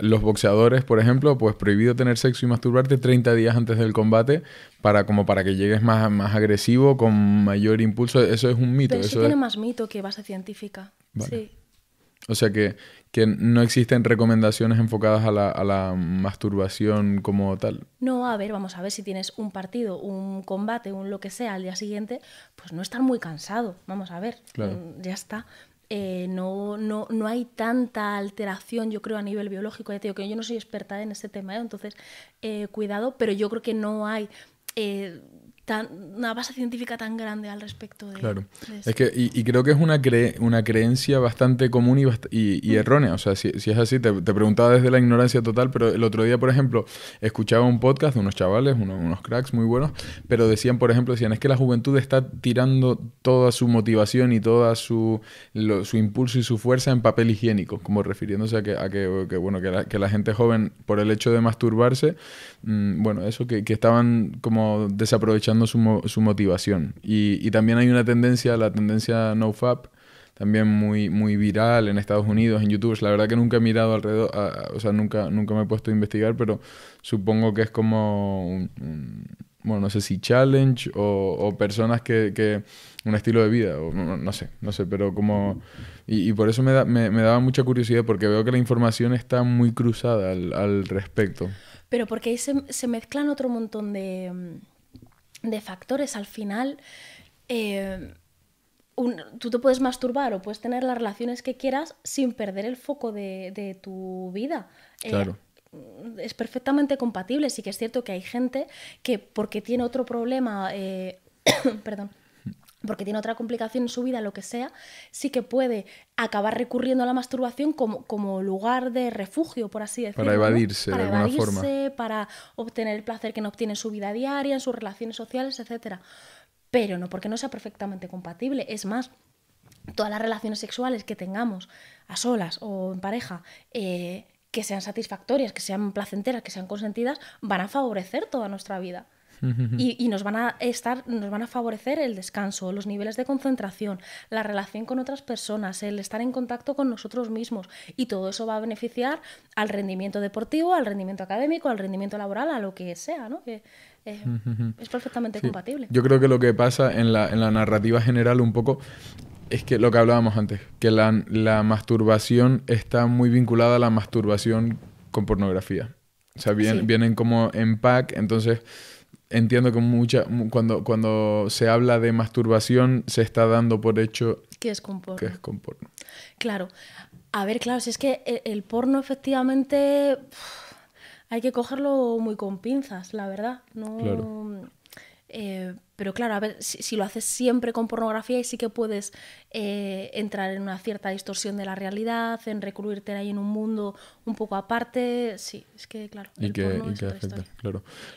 Speaker 2: los boxeadores, por ejemplo, pues prohibido tener sexo y masturbarte 30 días antes del combate para como para que llegues más, más agresivo, con mayor impulso. Eso es un mito. eso tiene
Speaker 1: más mito que base científica.
Speaker 2: O sea que, no existen recomendaciones enfocadas a la, masturbación como tal.
Speaker 1: No, a ver, vamos a ver si tienes un partido, un combate, un lo que sea al día siguiente, pues no estar muy cansado, vamos a ver, mm, ya está. Eh, no, no, no, hay tanta alteración, yo creo, a nivel biológico. Ya te que yo no soy experta en ese tema, ¿eh? entonces eh, cuidado, pero yo creo que no hay una base científica tan grande al respecto
Speaker 2: de, claro. Es que, y, creo que es una, una creencia bastante común y, y, mm. errónea. O sea, si, es así, te, te, preguntaba desde la ignorancia total, pero el otro día, por ejemplo, escuchaba un podcast de unos chavales, unos, cracks muy buenos, pero decían, por ejemplo, decían, es que la juventud está tirando toda su motivación y toda su, su impulso y su fuerza en papel higiénico, como refiriéndose a que, a que, bueno, que la, que la, gente joven, por el hecho de masturbarse, mm, bueno, eso, que, que estaban como desaprovechando su, motivación. Y, también hay una tendencia, la tendencia NoFap, también muy, muy viral en Estados Unidos, en YouTube. La verdad que nunca he mirado alrededor, o sea, nunca, nunca me he puesto a investigar, pero supongo que es como un, bueno, no sé si challenge o, personas que, un estilo de vida, o no, sé, no sé, pero como... Y, por eso me, daba mucha curiosidad porque veo que la información está muy cruzada al, respecto.
Speaker 1: Pero porque ahí se mezclan otro montón de mm, de factores. Al final, eh, tú te puedes masturbar o puedes tener las relaciones que quieras sin perder el foco de, tu vida. Eh, claro. es perfectamente compatible. Sí que es cierto que hay gente que porque tiene otro problema, eh, perdón, porque tiene otra complicación en su vida, lo que sea, sí que puede acabar recurriendo a la masturbación como, lugar de refugio, por así decirlo. Para evadirse, de alguna forma. Para obtener el placer que no obtiene en su vida diaria, en sus relaciones sociales, etc. Pero no porque no sea perfectamente compatible. Es más, todas las relaciones sexuales que tengamos a solas o en pareja, eh, que sean satisfactorias, que sean placenteras, que sean consentidas, van a favorecer toda nuestra vida. Y, nos van a estar, nos van a favorecer el descanso, los niveles de concentración, la relación con otras personas, el estar en contacto con nosotros mismos. Y todo eso va a beneficiar al rendimiento deportivo, al rendimiento académico, al rendimiento laboral, a lo que sea, ¿no? Que, eh, es perfectamente compatible. Yo
Speaker 2: creo que lo que pasa en la, narrativa general un poco es que lo que hablábamos antes, que la, masturbación está muy vinculada a la masturbación con pornografía. O sea, vienen como en pack, entonces entiendo que mucha, cuando, cuando se habla de masturbación se está dando por hecho que es con porno.
Speaker 1: Claro. A ver, claro, si es que e, el, porno efectivamente hay que cogerlo muy con pinzas, la verdad. No, claro. Eh, pero claro, a ver, si, lo haces siempre con pornografía y sí que puedes eh, entrar en una cierta distorsión de la realidad, en recluirte ahí en un mundo un poco aparte, sí, es que
Speaker 2: claro. el que, y mm.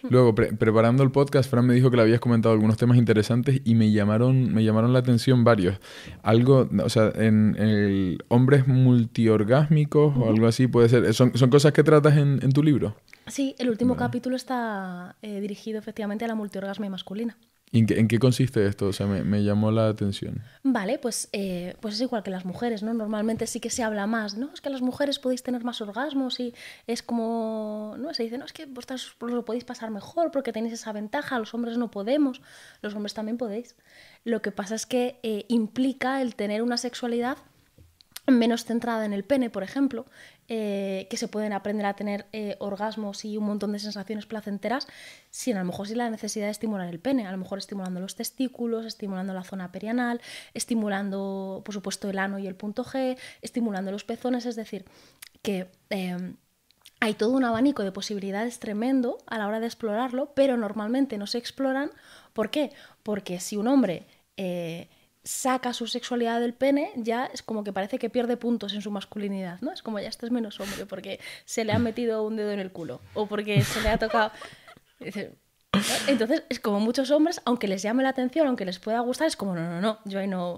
Speaker 2: Luego, preparando el podcast, Fran me dijo que le habías comentado algunos temas interesantes y me llamaron, me llamaron la atención varios. Algo, o sea, en, el hombres multiorgásmicos o algo así puede ser, son, cosas que tratas en, en tu libro.
Speaker 1: Sí, el último capítulo está eh, dirigido efectivamente a la multiorgasmia masculina.
Speaker 2: en, qué, consiste esto? O sea, me, llamó la atención.
Speaker 1: Vale, pues, eh, pues es igual que las mujeres, ¿no? Normalmente sí que se habla más, ¿no? Es que las mujeres podéis tener más orgasmos y es como, ¿no? Se dice, no, es que vosotros lo podéis pasar mejor porque tenéis esa ventaja, los hombres no podemos, los hombres también podéis. Lo que pasa es que eh, implica el tener una sexualidad menos centrada en el pene, por ejemplo, eh, que se pueden aprender a tener eh, orgasmos y un montón de sensaciones placenteras, sin a lo mejor sin la necesidad de estimular el pene, a lo mejor estimulando los testículos, estimulando la zona perianal, estimulando, por supuesto, el ano y el punto G, estimulando los pezones, es decir, que eh, hay todo un abanico de posibilidades tremendo a la hora de explorarlo, pero normalmente no se exploran. ¿Por qué? Porque si un hombre saca su sexualidad del pene, ya es como que parece que pierde puntos en su masculinidad, ¿no? Es como ya estás menos hombre porque se le ha metido un dedo en el culo o porque se le ha tocado... Entonces, es como muchos hombres, aunque les llame la atención, aunque les pueda gustar, es como, no, no, no, yo ahí no,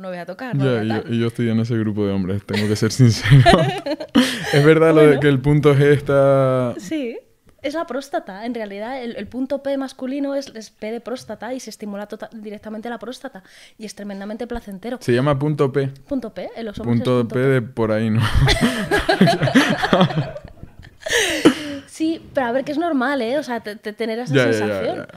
Speaker 1: voy a tocar. yo,
Speaker 2: y yo estoy en ese grupo de hombres, tengo que ser sincero. es verdad que el punto G está... Sí
Speaker 1: es la próstata, en realidad el, punto P masculino es, P de próstata y se estimula tota, directamente la próstata y es tremendamente placentero. Se
Speaker 2: llama punto P. Punto P, en los Punto, P, P de por ahí, ¿no?
Speaker 1: Sí, pero a ver que es normal, ¿eh? O sea, te, tener esa sensación.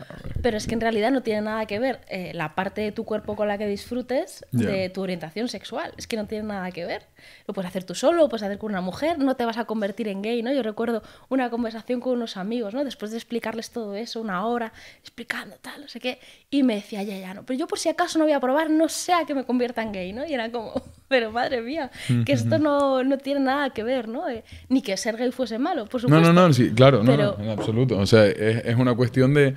Speaker 1: pero es que en realidad no tiene nada que ver eh, la parte de tu cuerpo con la que disfrutes de tu orientación sexual. Es que no tiene nada que ver. Lo puedes hacer tú solo, lo puedes hacer con una mujer, no te vas a convertir en gay, ¿no? Yo recuerdo una conversación con unos amigos, ¿no? Después de explicarles todo eso, una hora, explicando tal, no sé qué. Y me decía, ya, ya, no. Pero yo por si acaso no voy a probar, no sea que me convierta en gay, ¿no? Y era como, pero madre mía, que esto no, tiene nada que ver, ¿no? Eh, ni que ser gay fuese malo, por supuesto. No, no, no,
Speaker 2: sí, claro, no, en absoluto. O sea, es, una cuestión de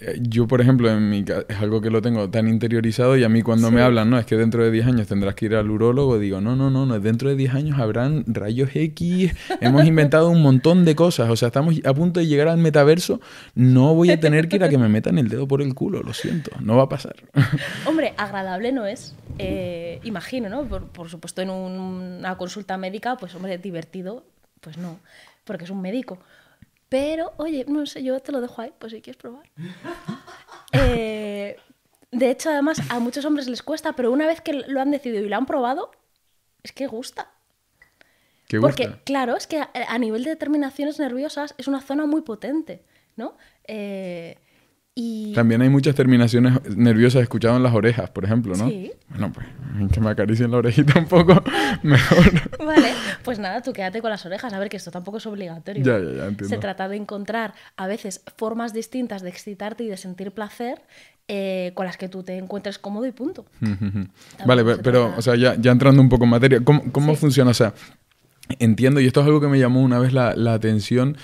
Speaker 2: eh, yo, por ejemplo, en mi es algo que lo tengo tan interiorizado y a mí cuando me hablan, no, es que dentro de 10 años tendrás que ir al urólogo, digo, no, no, no, no, dentro de 10 años habrán rayos X, hemos inventado un montón de cosas, o sea, estamos a punto de llegar al metaverso, no voy a tener que ir a que me metan el dedo por el culo, lo siento, no va a pasar.
Speaker 1: Hombre, agradable no es, eh, imagino, ¿no? Por, supuesto, en una consulta médica, pues hombre, divertido, pues no porque es un médico. Pero, oye, no sé, yo te lo dejo ahí, pues si quieres probar. Eh, de hecho, además, a muchos hombres les cuesta, pero una vez que lo han decidido y lo han probado, es que gusta. ¿Qué Porque, claro, es que a, nivel de determinaciones nerviosas es una zona muy potente, ¿no? Eh,
Speaker 2: también hay muchas terminaciones nerviosas escuchadas en las orejas, por ejemplo, ¿no? Sí. Bueno, pues que me acaricien la orejita un poco, mejor.
Speaker 1: Vale, pues nada, tú quédate con las orejas. A ver, que esto tampoco es obligatorio. Ya, ya, ya, Se trata de encontrar a veces formas distintas de excitarte y de sentir placer eh, con las que tú te encuentres cómodo y punto.
Speaker 2: vale, pero, ya, entrando un poco en materia, ¿cómo, funciona? O sea, entiendo, y esto es algo que me llamó una vez la atención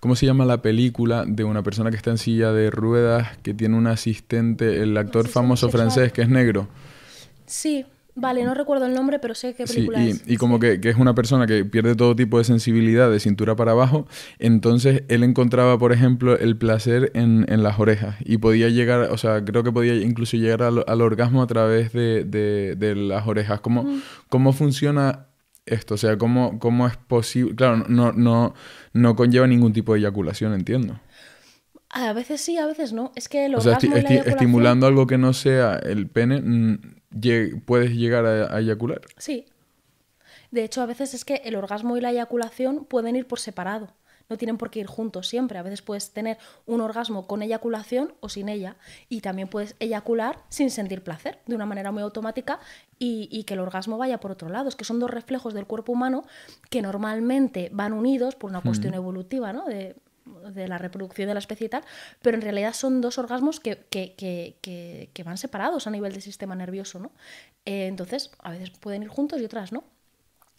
Speaker 2: ¿Cómo se llama la película de una persona que está en silla de ruedas, que tiene un asistente, el actor famoso francés que es negro?
Speaker 1: Sí, vale, no recuerdo el nombre, pero sé qué película sí,
Speaker 2: y, como que, es una persona que pierde todo tipo de sensibilidad de cintura para abajo, entonces él encontraba, por ejemplo, el placer en, las orejas y podía llegar, o sea, creo que podía incluso llegar al, orgasmo a través de, las orejas. ¿Cómo, ¿Cómo funciona esto? O sea, ¿cómo, cómo es posible? Claro, no, no, no conlleva ningún tipo de eyaculación, entiendo.
Speaker 1: A veces sí, a veces no. Es que el estimulando
Speaker 2: algo que no sea el pene, mm, puedes llegar a eyacular.
Speaker 1: Sí. De hecho, a veces es que el orgasmo y la eyaculación pueden ir por separado no tienen por qué ir juntos siempre. A veces puedes tener un orgasmo con eyaculación o sin ella y también puedes eyacular sin sentir placer de una manera muy automática y, que el orgasmo vaya por otro lado. Es que son dos reflejos del cuerpo humano que normalmente van unidos por una cuestión mm. evolutiva, De, la reproducción de la especie y tal, pero en realidad son dos orgasmos que, van separados a nivel del sistema nervioso, ¿no? Eh, entonces, a veces pueden ir juntos y otras no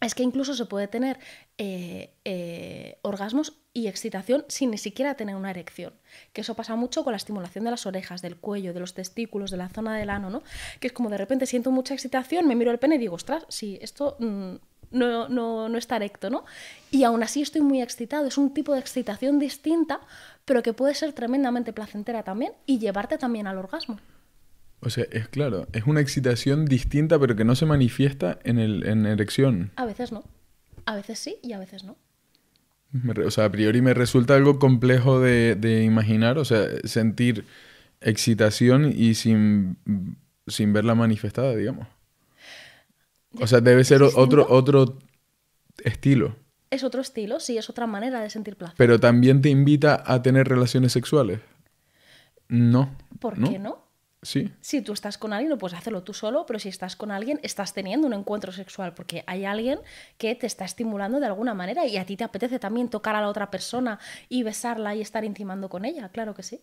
Speaker 1: es que incluso se puede tener eh, eh, orgasmos y excitación sin ni siquiera tener una erección. Que eso pasa mucho con la estimulación de las orejas, del cuello, de los testículos, de la zona del ano, ¿no? Que es como de repente siento mucha excitación, me miro el pene y digo, ostras, sí, esto mm, no, no, no, está erecto, ¿no? Y aún así estoy muy excitado. Es un tipo de excitación distinta, pero que puede ser tremendamente placentera también y llevarte también al orgasmo.
Speaker 2: O sea, es claro, es una excitación distinta pero que no se manifiesta en, el, en erección.
Speaker 1: A veces no. A veces sí y a veces no.
Speaker 2: O sea, a priori me resulta algo complejo de, imaginar, o sea, sentir excitación y sin, verla manifestada, digamos. O sea, debe ser otro, otro estilo.
Speaker 1: Es otro estilo, sí, es otra manera de sentir placer.
Speaker 2: Pero también te invita a tener relaciones sexuales. No.
Speaker 1: ¿Por qué no? Si tú estás con alguien, pues puedes hacerlo tú solo, pero si estás con alguien, estás teniendo un encuentro sexual, porque hay alguien que te está estimulando de alguna manera y a ti te apetece también tocar a la otra persona y besarla y estar intimando con ella, claro que sí.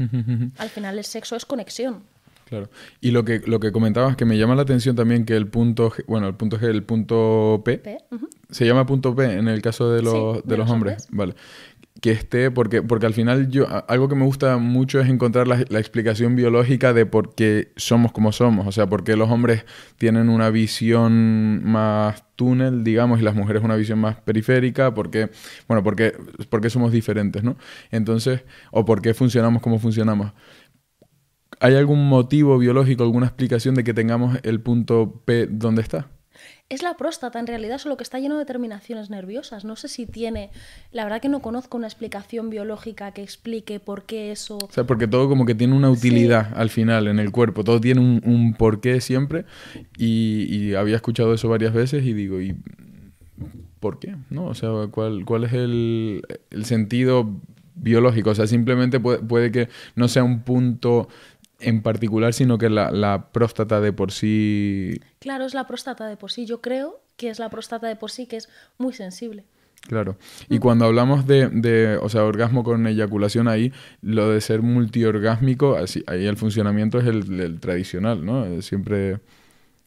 Speaker 1: Al final el sexo es conexión.
Speaker 2: Claro. Y lo que, lo que comentabas, que me llama la atención también que el punto G, bueno, el punto G, el punto P, se llama punto P en el caso de los, hombres. hombres. Vale que esté, porque, porque al final yo, algo que me gusta mucho es encontrar la, explicación biológica de por qué somos como somos, o sea, por qué los hombres tienen una visión más túnel, digamos, y las mujeres una visión más periférica, porque, bueno, porque, porque somos diferentes, ¿no? Entonces, o por qué funcionamos como funcionamos. ¿Hay algún motivo biológico, alguna explicación de que tengamos el punto P donde está?
Speaker 1: Es la próstata en realidad, solo que está lleno de terminaciones nerviosas. No sé si tiene, la verdad que no conozco una explicación biológica que explique por qué eso... O
Speaker 2: sea, porque todo como que tiene una utilidad al final en el cuerpo, todo tiene un, porqué siempre y, había escuchado eso varias veces y digo, ¿y por qué? ¿No? O sea, ¿cuál, cuál es el, sentido biológico? O sea, simplemente puede que no sea un punto en particular, sino que la, próstata de por sí.
Speaker 1: Claro, es la próstata de por sí. Yo creo que es la próstata de por sí, que es muy sensible.
Speaker 2: Claro. Y mm. cuando hablamos de, sea, orgasmo con eyaculación ahí, lo de ser multiorgásmico, así, ahí el funcionamiento es el, tradicional, ¿no? Siempre, o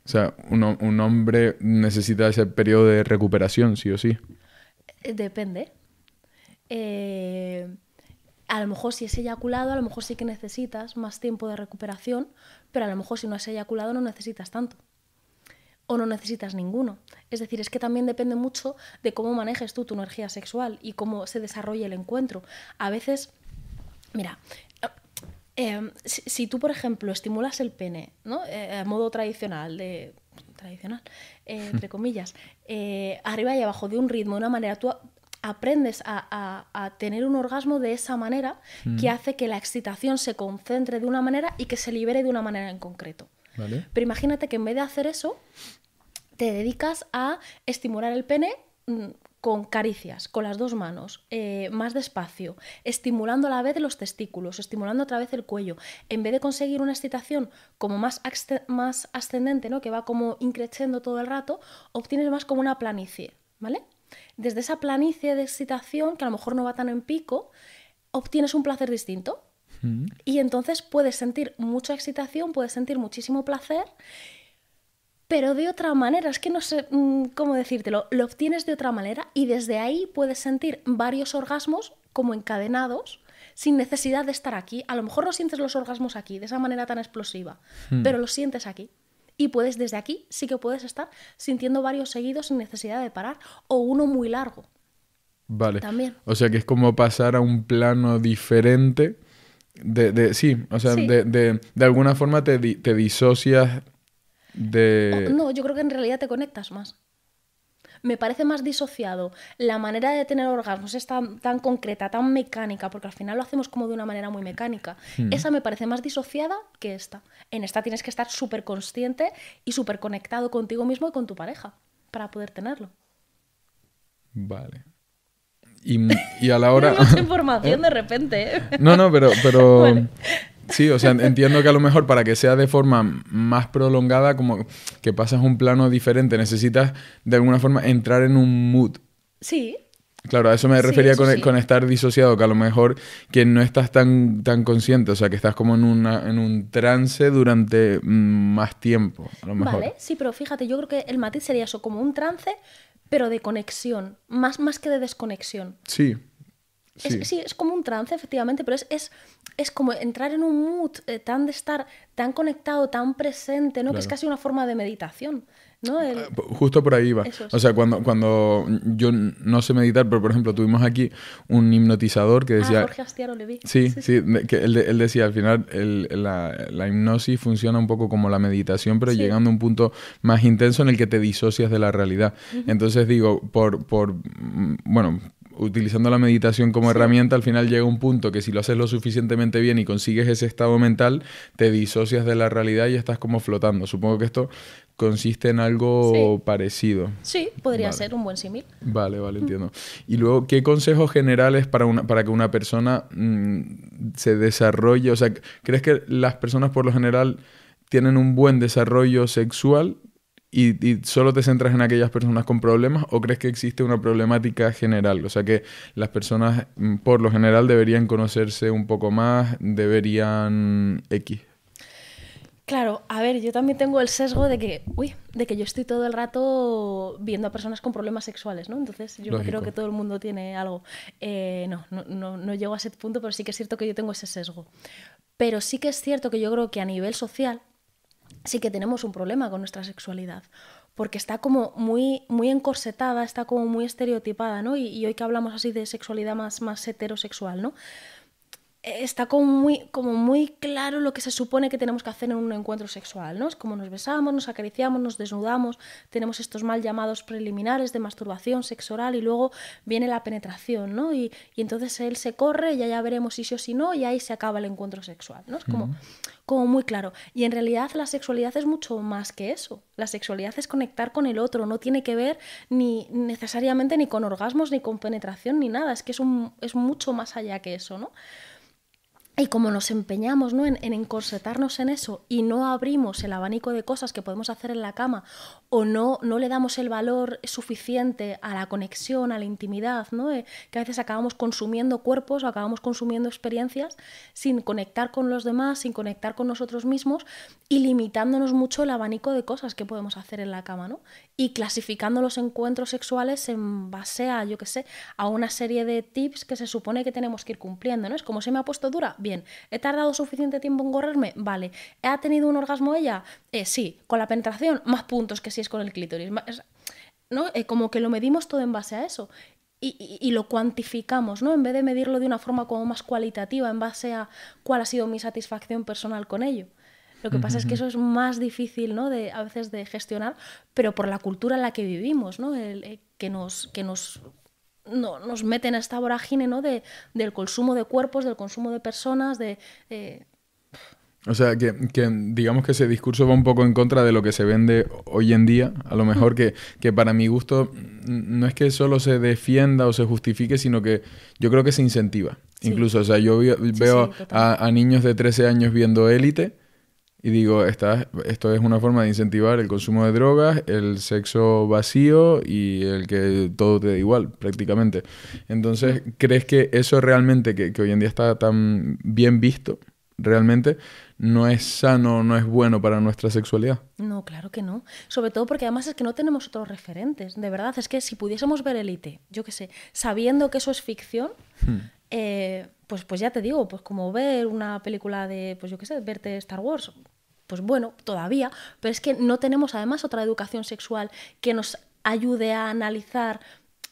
Speaker 2: sea, un, un hombre necesita ese periodo de recuperación, sí o sí.
Speaker 1: Eh, depende. Eh, a lo mejor si es eyaculado, a lo mejor sí que necesitas más tiempo de recuperación, pero a lo mejor si no es eyaculado no necesitas tanto. O no necesitas ninguno. Es decir, es que también depende mucho de cómo manejes tú tu energía sexual y cómo se desarrolle el encuentro. A veces, mira, eh, em, si, tú, por ejemplo, estimulas el pene, ¿no? Eh, eh, a modo tradicional, de tradicional, entre comillas, arriba y abajo de un ritmo, de una manera, tú aprendes a, tener un orgasmo de esa manera que mm. hace que la excitación se concentre de una manera y que se libere de una manera en concreto. Pero imagínate que en vez de hacer eso, te dedicas a estimular el pene mm, con caricias, con las dos manos, eh, más despacio, estimulando a la vez los testículos, estimulando otra vez el cuello. En vez de conseguir una excitación como más, más ascendente, ¿no? que va como increciendo todo el rato, obtienes más como una planicie, ¿vale? desde esa planicie de excitación, que a lo mejor no va tan en pico, obtienes un placer distinto. Mm. Y entonces puedes sentir mucha excitación, puedes sentir muchísimo placer, pero de otra manera, es que no sé mm, cómo decírtelo, lo obtienes de otra manera y desde ahí puedes sentir varios orgasmos como encadenados sin necesidad de estar aquí. A lo mejor no sientes los orgasmos aquí, de esa manera tan explosiva, mm. pero los sientes aquí y puedes desde aquí, sí que puedes estar sintiendo varios seguidos sin necesidad de parar o uno muy largo.
Speaker 2: Vale. También. O sea que es como pasar a un plano diferente. De, de sí, o sea, De, de, de, alguna forma te, te disocias de...
Speaker 1: No, yo creo que en realidad te conectas más. Me parece más disociado la manera de tener orgasmos es tan, concreta, tan mecánica, porque al final lo hacemos como de una manera muy mecánica. Mm. Esa me parece más disociada que esta. En esta tienes que estar súper consciente y súper conectado contigo mismo y con tu pareja para poder tenerlo.
Speaker 2: Vale. Y, a la hora... información de repente. ¿eh? No, no, pero... Sí, o sea, entiendo que a lo mejor para que sea de forma más prolongada, como que pasas un plano diferente, necesitas de alguna forma entrar en un mood. Sí. Claro, a eso me refería con, estar disociado, que a lo mejor que no estás tan, tan consciente, o sea, que estás como en, en un trance durante mm, más tiempo, a lo mejor. Vale,
Speaker 1: sí, pero fíjate, yo creo que el matiz sería eso, como un trance, pero de conexión, más, más que de desconexión.
Speaker 2: Sí sí.
Speaker 1: es como un trance, efectivamente, pero es, es, es como entrar en un mood eh, tan de estar tan conectado, tan presente, ¿no? Que es casi una forma de meditación, ¿no? Ah,
Speaker 2: pues, justo por ahí va. O sea, cuando, cuando yo no sé meditar, pero por ejemplo tuvimos aquí un hipnotizador que ah, decía... Jorge Astiaro Sí, sí, que él, decía al final la, hipnosis funciona un poco como la meditación, pero llegando a un punto más intenso en el que te disocias de la realidad. Entonces digo, por, por mm, bueno utilizando la meditación como herramienta, al final llega un punto que si lo haces lo suficientemente bien y consigues ese estado mental, te disocias de la realidad y estás como flotando. Supongo que esto consiste en algo parecido.
Speaker 1: Sí, podría ser un buen símil.
Speaker 2: Vale, vale, mm. entiendo. Y luego, ¿qué consejos generales para, una, para que una persona mm, se desarrolle? O sea, ¿crees que las personas por lo general tienen un buen desarrollo sexual y, solo te centras en aquellas personas con problemas o crees que existe una problemática general? O sea que las personas mm, por lo general deberían conocerse un poco más, deberían X.
Speaker 1: Claro, a ver, yo también tengo el sesgo de que, uy, de que yo estoy todo el rato viendo a personas con problemas sexuales, ¿no? Entonces yo creo que todo el mundo tiene algo. Eh, no, no, no llego a ese punto, pero sí que es cierto que yo tengo ese sesgo. Pero sí que es cierto que yo creo que a nivel social sí que tenemos un problema con nuestra sexualidad, porque está como muy, muy encorsetada, está como muy estereotipada, ¿no? Y, hoy que hablamos así de sexualidad más, más heterosexual, ¿no? Está como muy, como muy claro lo que se supone que tenemos que hacer en un encuentro sexual, ¿no? Es como nos besamos, nos acariciamos, nos desnudamos, tenemos estos mal llamados preliminares de masturbación, sexual y luego viene la penetración, ¿no? Y, entonces él se corre, ya ya veremos si sí o si no, y ahí se acaba el encuentro sexual, ¿no? Es como, como muy claro. Y en realidad la sexualidad es mucho más que eso. La sexualidad es conectar con el otro, no tiene que ver ni necesariamente ni con orgasmos, ni con penetración, ni nada. Es que es, un, es mucho más allá que eso, ¿no? Y como nos empeñamos en, en, encorsetarnos en eso y no abrimos el abanico de cosas que podemos hacer en la cama o no, no le damos el valor suficiente a la conexión, a la intimidad, ¿no? Eh, que a veces acabamos consumiendo cuerpos o acabamos consumiendo experiencias sin conectar con los demás, sin conectar con nosotros mismos y limitándonos mucho el abanico de cosas que podemos hacer en la cama. ¿no? Y clasificando los encuentros sexuales en base a, yo qué sé, a una serie de tips que se supone que tenemos que ir cumpliendo. ¿no? Es como se me ha puesto dura. ¿He tardado suficiente tiempo en correrme? Vale. ¿Ha tenido un orgasmo ella? Eh, sí. ¿Con la penetración? Más puntos que si es con el clítoris. ¿No? Eh, como que lo medimos todo en base a eso. Y, lo cuantificamos, ¿no? En vez de medirlo de una forma como más cualitativa, en base a cuál ha sido mi satisfacción personal con ello. Lo que pasa es que eso es más difícil, ¿no? De, a veces de gestionar, pero por la cultura en la que vivimos, ¿no? Eh, que, nos, que nos no, nos meten a esta vorágine del consumo de cuerpos, del consumo de personas, de... Eh,
Speaker 2: o sea, que, digamos que ese discurso va un poco en contra de lo que se vende hoy en día. A lo mejor que, para mi gusto no es que solo se defienda o se justifique, sino que yo creo que se incentiva. Incluso, o sea, yo veo a, niños de 13 años viendo élite y digo, esta, esto es una forma de incentivar el consumo de drogas, el sexo vacío y el que todo te da igual, prácticamente. Entonces, ¿crees que eso realmente, que, hoy en día está tan bien visto, realmente no es sano, no es bueno para nuestra sexualidad.
Speaker 1: No, claro que no. Sobre todo porque además es que no tenemos otros referentes. De verdad, es que si pudiésemos ver Elite, yo qué sé, sabiendo que eso es ficción, hmm. eh, pues, pues ya te digo, pues como ver una película de, pues yo qué sé, verte Star Wars, pues bueno, todavía, pero es que no tenemos además otra educación sexual que nos ayude a analizar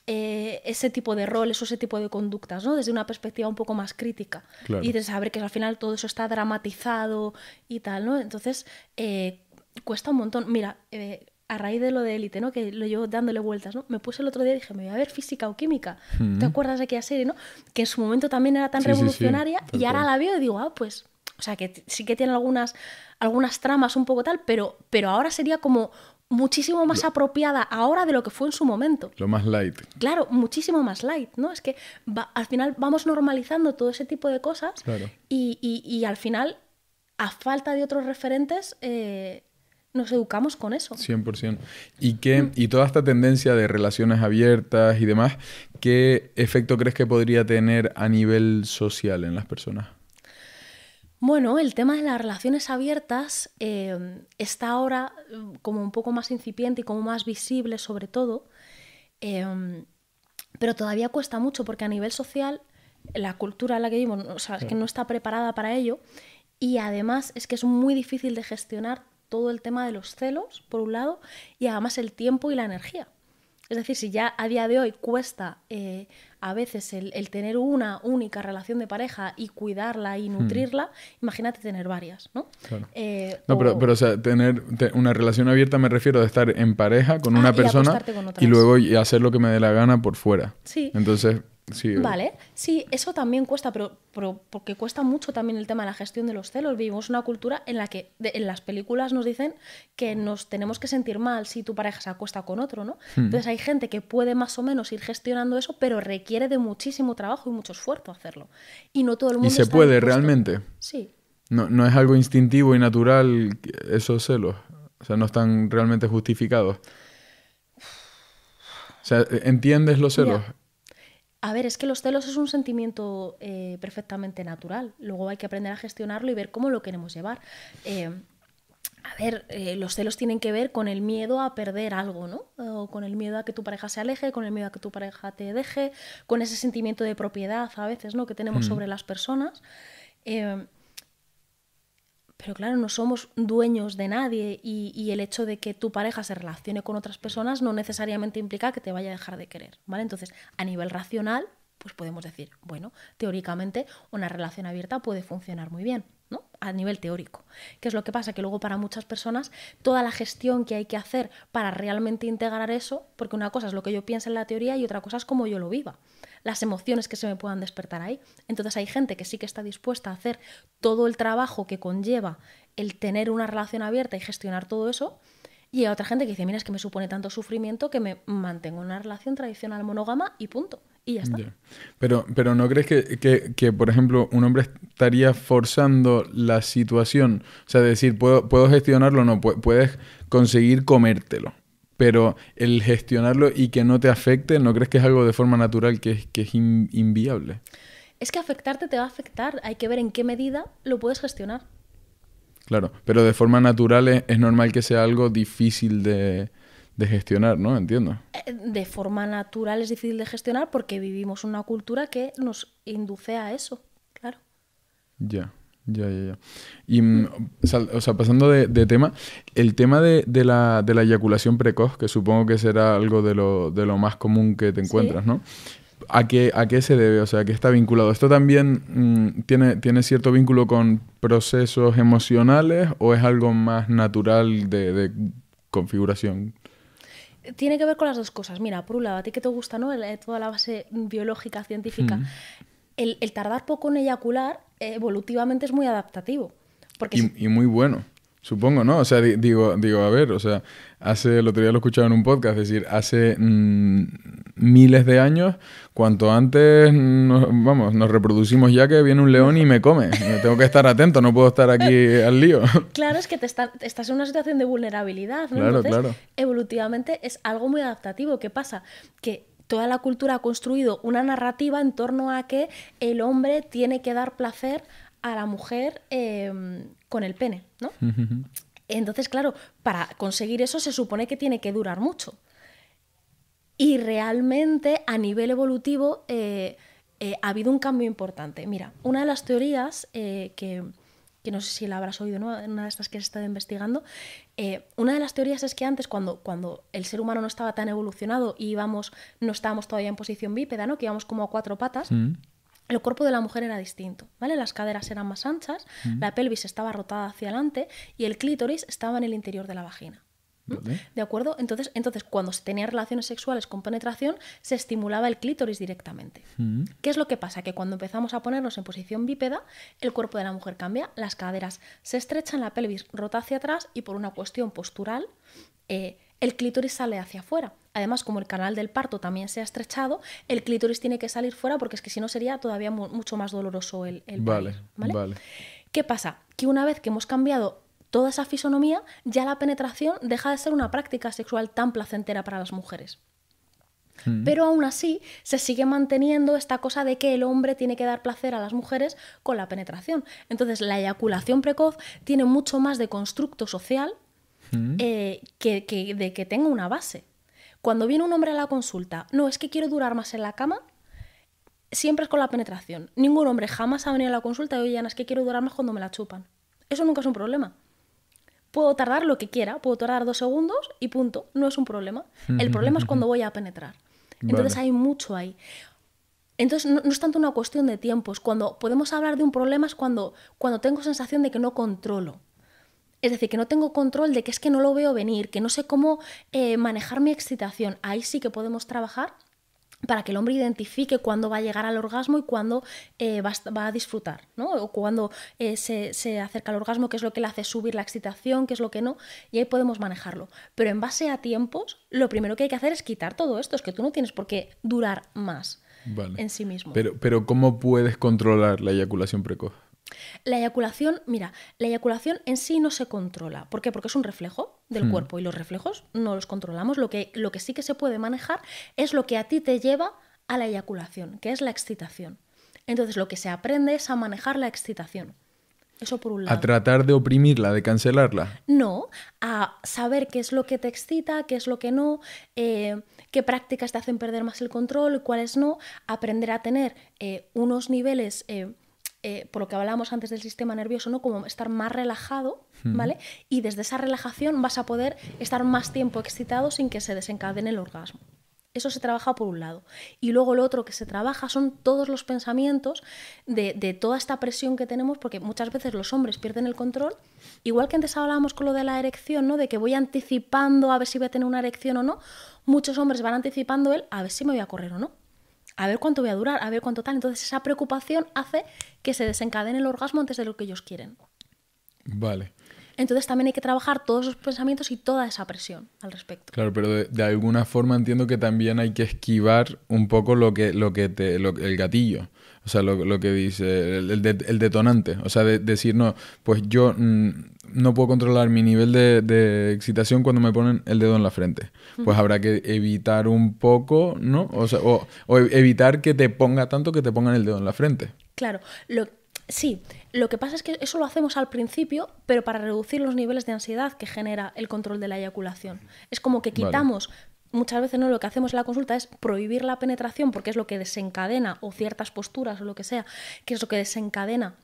Speaker 1: eh, ese tipo de roles o ese tipo de conductas, ¿no? Desde una perspectiva un poco más crítica. Y de saber que al final todo eso está dramatizado y tal, ¿no? Entonces, eh, cuesta un montón. Mira, eh, a raíz de lo de élite, ¿no? Que lo llevo dándole vueltas, ¿no? Me puse el otro día y dije, me voy a ver física o química. ¿Te mm. acuerdas de aquella serie, no? Que en su momento también era tan revolucionaria y ahora la veo y digo, ah, pues, o sea, que sí que tiene algunas, algunas tramas un poco tal, pero, pero ahora sería como muchísimo más apropiada ahora de lo que fue en su momento. Lo más light. Claro, muchísimo más light, ¿no? Es que al final vamos normalizando todo ese tipo de cosas y, al final, a falta de otros referentes, eh, nos educamos con eso.
Speaker 2: 100%. ¿Y, qué, y toda esta tendencia de relaciones abiertas y demás, ¿qué efecto crees que podría tener a nivel social en las personas?
Speaker 1: Bueno, el tema de las relaciones abiertas eh, está ahora mm, como un poco más incipiente y como más visible sobre todo, em, pero todavía cuesta mucho porque a nivel social la cultura en la que vivimos, que no está preparada para ello y además es que es muy difícil de gestionar todo el tema de los celos, por un lado, y además el tiempo y la energía. Es decir, si ya a día de hoy cuesta eh, a veces el, tener una única relación de pareja y cuidarla y hmm. nutrirla, imagínate tener varias, ¿no?
Speaker 2: Eh, no, pero, o sea, tener una relación abierta me refiero a estar en pareja con ah, una persona y luego hacer lo que me dé la gana por fuera. Sí. Entonces... Sí, vale,
Speaker 1: sí, eso también cuesta, pero, porque cuesta mucho también el tema de la gestión de los celos. Vivimos una cultura en la que en las películas nos dicen que nos tenemos que sentir mal si tu pareja se acuesta con otro, ¿no? Hmm. Entonces hay gente que puede más o menos ir gestionando eso, pero requiere requiere de muchísimo trabajo y mucho esfuerzo hacerlo. Y no todo el mundo... Y se puede realmente. Sí.
Speaker 2: No, es algo instintivo y natural esos celos. O sea, no están realmente justificados. O sea, e, ¿entiendes los celos?
Speaker 1: a ver, es que los celos es un sentimiento eh, perfectamente natural. Luego hay que aprender a gestionarlo y ver cómo lo queremos llevar. Eh, a ver, eh, los celos tienen que ver con el miedo a perder algo, ¿no? O con el miedo a que tu pareja se aleje, con el miedo a que tu pareja te deje, con ese sentimiento de propiedad a veces, ¿no? Que tenemos mm. sobre las personas. Em, pero claro, no somos dueños de nadie y, y, el hecho de que tu pareja se relacione con otras personas no necesariamente implica que te vaya a dejar de querer, ¿vale? Entonces, a nivel racional, pues podemos decir, bueno, teóricamente una relación abierta puede funcionar muy bien. ¿no? a nivel teórico. ¿Qué es lo que pasa? Que luego para muchas personas toda la gestión que hay que hacer para realmente integrar eso, porque una cosa es lo que yo pienso en la teoría y otra cosa es cómo yo lo viva, las emociones que se me puedan despertar ahí. Entonces hay gente que sí que está dispuesta a hacer todo el trabajo que conlleva el tener una relación abierta y gestionar todo eso, y hay otra gente que dice, mira, es que me supone tanto sufrimiento que me mantengo en una relación tradicional monógama y punto y ya está.
Speaker 2: Pero, pero ¿no crees que, por ejemplo, un hombre estaría forzando la situación? O sea, decir, ¿puedo, puedo gestionarlo? No, puedes conseguir comértelo. Pero el gestionarlo y que no te afecte, ¿no crees que es algo de forma natural que, que es inviable?
Speaker 1: Es que afectarte te va a afectar. Hay que ver en qué medida lo puedes gestionar.
Speaker 2: Claro, pero de forma natural es normal que sea algo difícil de, de gestionar, ¿no? Entiendo.
Speaker 1: Eh, de forma natural es difícil de gestionar porque vivimos una cultura que nos induce a eso, claro.
Speaker 2: Ya, ya, ya, ya. Y, mm, o sea, pasando de, tema, el tema de, la, de la eyaculación precoz, que supongo que será algo de lo, más común que te encuentras, ¿no? ¿A qué, ¿A qué se debe? O sea, ¿a qué está vinculado? ¿Esto también mm, tiene, tiene cierto vínculo con procesos emocionales o es algo más natural de, de configuración?
Speaker 1: tiene que ver con las dos cosas. Mira, por un lado, a ti que te gusta, ¿no? Eh, toda la base biológica, científica. Mm. El, tardar poco en eyacular eh, evolutivamente es muy adaptativo.
Speaker 2: Porque y muy bueno. Supongo, ¿no? O sea, digo, digo, a ver, o sea, hace, el otro día lo escuchado en un podcast, es decir, hace mm, miles de años, cuanto antes, nos, vamos, nos reproducimos ya que viene un león y me come. Tengo que estar atento, no puedo estar aquí al lío.
Speaker 1: Claro, es que te está, estás en una situación de vulnerabilidad, ¿no? Claro, Entonces, claro. evolutivamente es algo muy adaptativo. ¿Qué pasa? Que toda la cultura ha construido una narrativa en torno a que el hombre tiene que dar placer a la mujer em, con el pene, ¿no? Entonces, claro, para conseguir eso se supone que tiene que durar mucho. Y realmente a nivel evolutivo eh, eh, ha habido un cambio importante. Mira, una de las teorías eh, que, que, no sé si la habrás oído, ¿no? una de estas que se estado investigando, una de las teorías es que antes, cuando, cuando el ser humano no estaba tan evolucionado y íbamos, no estábamos todavía en posición bípeda, ¿no? que íbamos como a cuatro patas, mm el cuerpo de la mujer era distinto, ¿vale? Las caderas eran más anchas, la pelvis estaba rotada hacia adelante y el clítoris estaba en el interior de la vagina. ¿De acuerdo? Entonces, entonces, cuando se tenía relaciones sexuales con penetración, se estimulaba el clítoris directamente. ¿Qué es lo que pasa? Que cuando empezamos a ponernos en posición bípeda, el cuerpo de la mujer cambia, las caderas se estrechan, la pelvis rota hacia atrás y por una cuestión postural, eh, el clítoris sale hacia afuera. Además, como el canal del parto también se ha estrechado, el clítoris tiene que salir fuera porque es que si no sería todavía mucho más doloroso el, el vale, qué pasa? Que una vez que hemos cambiado toda esa fisonomía, ya la penetración deja de ser una práctica sexual tan placentera para las mujeres. Hmm. Pero aún así se sigue manteniendo esta cosa de que el hombre tiene que dar placer a las mujeres con la penetración. Entonces la eyaculación precoz tiene mucho más de constructo social hmm. eh, que, que de que tenga una base. Cuando viene un hombre a la consulta, no, es que quiero durar más en la cama, siempre es con la penetración. Ningún hombre jamás ha venido a la consulta y oye, Ana, es que quiero durar más cuando me la chupan. Eso nunca es un problema. Puedo tardar lo que quiera, puedo tardar dos segundos y punto, no es un problema. El problema es cuando voy a penetrar. Entonces hay mucho ahí. Entonces no, es tanto una cuestión de tiempos. Cuando podemos hablar de un problema es cuando, cuando tengo sensación de que no controlo. Es decir, que no tengo control de que es que no lo veo venir, que no sé cómo eh, manejar mi excitación. Ahí sí que podemos trabajar para que el hombre identifique cuándo va a llegar al orgasmo y cuándo eh, va, a disfrutar, ¿no? O cuándo eh, se, acerca al orgasmo, qué es lo que le hace subir la excitación, qué es lo que no, y ahí podemos manejarlo. Pero en base a tiempos, lo primero que hay que hacer es quitar todo esto, es que tú no tienes por qué durar más en sí mismo. Pero,
Speaker 2: pero ¿cómo puedes controlar la eyaculación precoz?
Speaker 1: La eyaculación, mira, la eyaculación en sí no se controla. ¿Por qué? Porque es un reflejo del hmm. cuerpo y los reflejos no los controlamos. Lo que, lo que sí que se puede manejar es lo que a ti te lleva a la eyaculación, que es la excitación. Entonces lo que se aprende es a manejar la excitación. Eso por un lado. A
Speaker 2: tratar de oprimirla, de cancelarla.
Speaker 1: No, a saber qué es lo que te excita, qué es lo que no, eh, qué prácticas te hacen perder más el control, y cuáles no. Aprender a tener eh, unos niveles... Eh, eh, por lo que hablábamos antes del sistema nervioso, ¿no? Como estar más relajado, ¿vale? Y desde esa relajación vas a poder estar más tiempo excitado sin que se desencadene el orgasmo. Eso se trabaja por un lado. Y luego lo otro que se trabaja son todos los pensamientos de, toda esta presión que tenemos, porque muchas veces los hombres pierden el control. Igual que antes hablábamos con lo de la erección, ¿no? De que voy anticipando a ver si voy a tener una erección o no. Muchos hombres van anticipando el a ver si me voy a correr o no a ver cuánto voy a durar, a ver cuánto tal. Entonces esa preocupación hace que se desencadene el orgasmo antes de lo que ellos quieren. Vale. Entonces también hay que trabajar todos esos pensamientos y toda esa presión al respecto.
Speaker 2: Claro, pero de, alguna forma entiendo que también hay que esquivar un poco lo que, lo que el gatillo. O sea, lo, que dice, el, detonante. O sea, decir, no, pues yo no puedo controlar mi nivel de, excitación cuando me ponen el dedo en la frente. Pues habrá que evitar un poco, ¿no? O, sea, o, e-, evitar que te ponga tanto que te pongan el dedo en la frente.
Speaker 1: Claro, lo, sí. Lo que pasa es que eso lo hacemos al principio, pero para reducir los niveles de ansiedad que genera el control de la eyaculación. Es como que quitamos muchas veces no lo que hacemos en la consulta es prohibir la penetración porque es lo que desencadena o ciertas posturas o lo que sea, que es lo que desencadena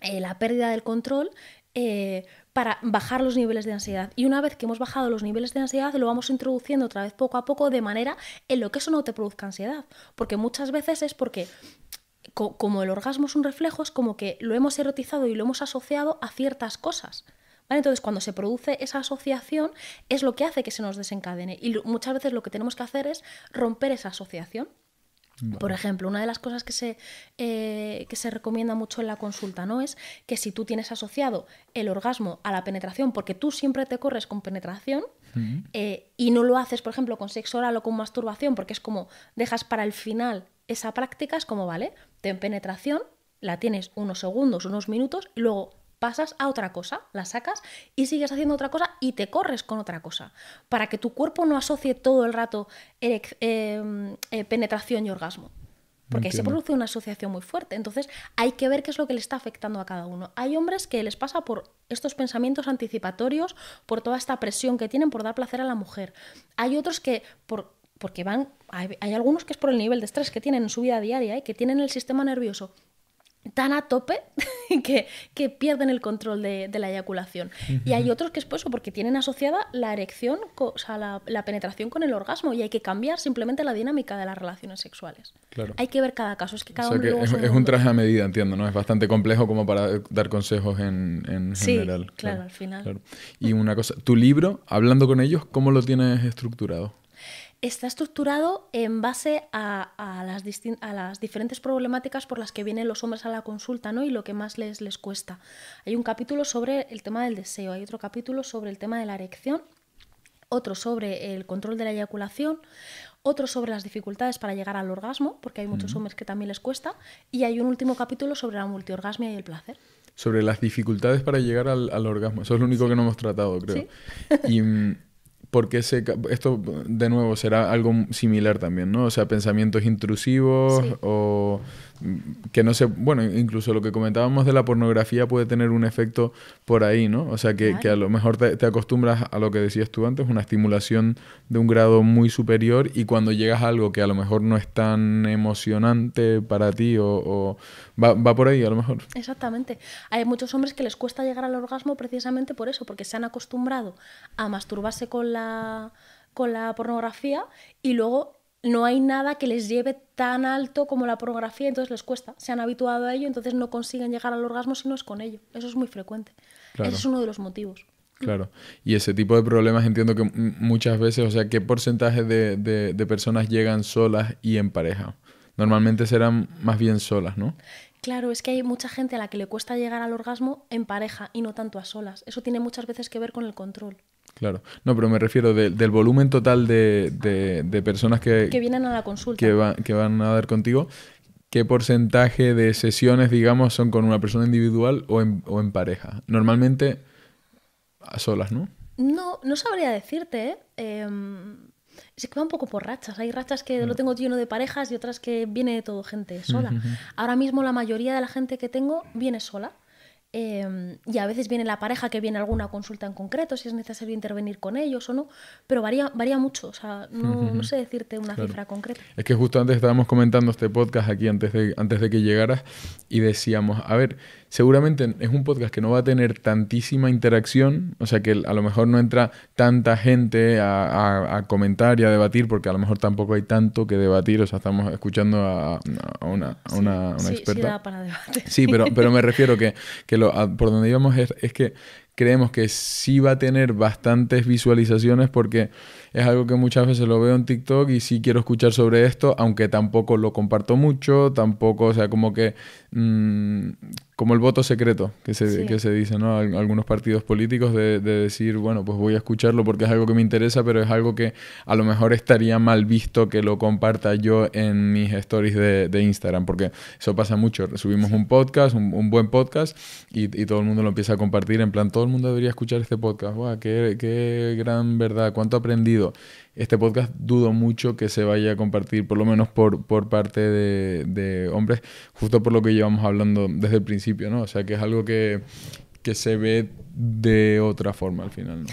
Speaker 1: eh, la pérdida del control. Eh, para bajar los niveles de ansiedad. Y una vez que hemos bajado los niveles de ansiedad, lo vamos introduciendo otra vez poco a poco de manera en lo que eso no te produzca ansiedad. Porque muchas veces es porque como el orgasmo es un reflejo, es como que lo hemos erotizado y lo hemos asociado a ciertas cosas. Entonces, cuando se produce esa asociación, es lo que hace que se nos desencadene. Y muchas veces lo que tenemos que hacer es romper esa asociación. Por ejemplo, una de las cosas que se, eh, que se recomienda mucho en la consulta ¿no? es que si tú tienes asociado el orgasmo a la penetración, porque tú siempre te corres con penetración eh, y no lo haces, por ejemplo, con sexo oral o con masturbación, porque es como dejas para el final esa práctica, es como, vale, ten penetración, la tienes unos segundos, unos minutos, y luego pasas a otra cosa, la sacas y sigues haciendo otra cosa y te corres con otra cosa, para que tu cuerpo no asocie todo el rato em, eh, penetración y orgasmo.
Speaker 2: Porque se produce
Speaker 1: una asociación muy fuerte. Entonces hay que ver qué es lo que le está afectando a cada uno. Hay hombres que les pasa por estos pensamientos anticipatorios, por toda esta presión que tienen por dar placer a la mujer. Hay otros que por porque van, hay, algunos que es por el nivel de estrés que tienen en su vida diaria, y ¿eh? que tienen el sistema nervioso tan a tope que, que pierden el control de, la eyaculación. Y hay otros que es por eso, porque tienen asociada la erección, o sea, la, penetración con el orgasmo y hay que cambiar simplemente la dinámica de las relaciones sexuales. Hay que ver cada caso, es que cada es, un traje
Speaker 2: a medida, entiendo, ¿no? Es bastante complejo como para dar consejos en, general. sí, Claro, al final. Y una cosa, tu libro, hablando con ellos, ¿cómo lo tienes estructurado?
Speaker 1: está estructurado en base a, a, las a, las diferentes problemáticas por las que vienen los hombres a la consulta ¿no? y lo que más les, les cuesta. Hay un capítulo sobre el tema del deseo, hay otro capítulo sobre el tema de la erección, otro sobre el control de la eyaculación, otro sobre las dificultades para llegar al orgasmo, porque hay muchos hombres que también les cuesta, y hay un último capítulo sobre la multiorgasmia y el placer.
Speaker 2: Sobre las dificultades para llegar al, orgasmo, eso es lo único que no hemos tratado, creo. ¿Sí? Y, mm, porque esto de nuevo será algo similar también, ¿no? O sea, pensamientos intrusivos o mm, que no sé. bueno, incluso lo que comentábamos de la pornografía puede tener un efecto por ahí, ¿no? O sea, que, a lo mejor te, acostumbras a lo que decías tú antes, una estimulación de un grado muy superior y cuando llegas a algo que a lo mejor no es tan emocionante para ti o, Va, por ahí, a lo mejor.
Speaker 1: Exactamente. Hay muchos hombres que les cuesta llegar al orgasmo precisamente por eso, porque se han acostumbrado a masturbarse con la, con la pornografía y luego no hay nada que les lleve tan alto como la pornografía, entonces les cuesta. Se han habituado a ello, entonces no consiguen llegar al orgasmo si no es con ello. Eso es muy frecuente. Ese es uno de los motivos.
Speaker 2: Claro. Y ese tipo de problemas entiendo que muchas veces, o sea, ¿qué porcentaje de, de, de personas llegan solas y en pareja? Normalmente serán más bien solas, ¿no?
Speaker 1: Claro, es que hay mucha gente a la que le cuesta llegar al orgasmo en pareja y no tanto a solas. Eso tiene muchas veces que ver con el control.
Speaker 2: Claro, no, pero me refiero del volumen total de, personas que, que,
Speaker 1: vienen a la consulta.
Speaker 2: Que, van a dar contigo, ¿qué porcentaje de sesiones, digamos, son con una persona individual o en, o en pareja? Normalmente a solas, ¿no?
Speaker 1: No, no sabría decirte, ¿eh? Em, se que va un poco por rachas. Hay rachas que lo mm. tengo lleno de parejas y otras que viene de todo gente sola. Ahora mismo la mayoría de la gente que tengo viene sola. Em, y a veces viene la pareja que viene a alguna consulta en concreto, si es necesario intervenir con ellos o no, pero varía, varía mucho, o sea, no, no sé decirte una cifra concreta.
Speaker 2: Es que justo antes estábamos comentando este podcast aquí antes de, antes de que llegaras y decíamos, a ver, seguramente es un podcast que no va a tener tantísima interacción, o sea que a lo mejor no entra tanta gente a, comentar y a debatir, porque a lo mejor tampoco hay tanto que debatir, o sea, estamos escuchando a, una, experta. Sí, para sí pero, pero me refiero que, que lo, por donde íbamos es, que creemos que sí va a tener bastantes visualizaciones porque es algo que muchas veces lo veo en TikTok y sí quiero escuchar sobre esto, aunque tampoco lo comparto mucho, tampoco, o sea, como que mm, como el voto secreto que se, que se dice, ¿no? Algunos partidos políticos de, decir, bueno, pues voy a escucharlo porque es algo que me interesa, pero es algo que a lo mejor estaría mal visto que lo comparta yo en mis stories de, Instagram, porque eso pasa mucho. Subimos un podcast, un, buen podcast, y, todo el mundo lo empieza a compartir, en plan, todo el mundo debería escuchar este podcast, Qué, qué gran verdad! ¿Cuánto he aprendido? este podcast dudo mucho que se vaya a compartir, por lo menos por, por parte de, hombres, justo por lo que llevamos hablando desde el principio, ¿no? O sea, que es algo que, se ve de otra forma al final, ¿no?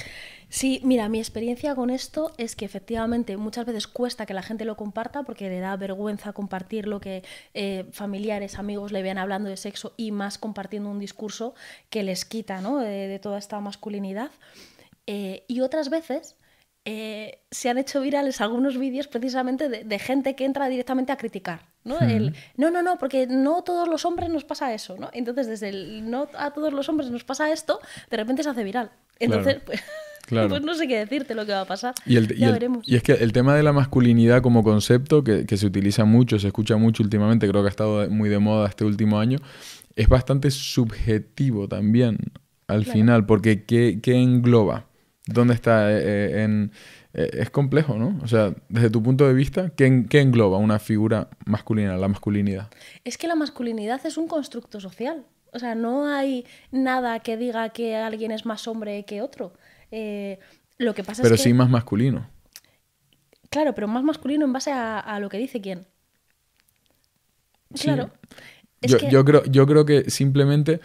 Speaker 1: Sí, mira, mi experiencia con esto es que efectivamente muchas veces cuesta que la gente lo comparta porque le da vergüenza compartir lo que eh, familiares, amigos le vean hablando de sexo y más compartiendo un discurso que les quita ¿no? Eh, de, toda esta masculinidad. Eh, y otras veces eh, se han hecho virales algunos vídeos precisamente de, gente que entra directamente a criticar. ¿no? el, no, no, no, porque no todos los hombres nos pasa eso. ¿no? Entonces, desde el no a todos los hombres nos pasa esto, de repente se hace viral. Entonces, pues, pues. no sé qué decirte lo que va a pasar. Y, ya veremos. y es
Speaker 2: que el tema de la masculinidad como concepto, que, se utiliza mucho, se escucha mucho últimamente, creo que ha estado muy de moda este último año, es bastante subjetivo también al final, porque ¿qué, engloba? dónde está eh, eh, eh, es complejo, ¿no? O sea, desde tu punto de vista, ¿qué, engloba una figura masculina, la masculinidad?
Speaker 1: Es que la masculinidad es un constructo social. O sea, no hay nada que diga que alguien es más hombre que otro. lo que pasa pero es que... sí más
Speaker 2: masculino.
Speaker 1: Claro, pero más masculino en base a, lo que dice quién.
Speaker 2: Claro. yo creo que simplemente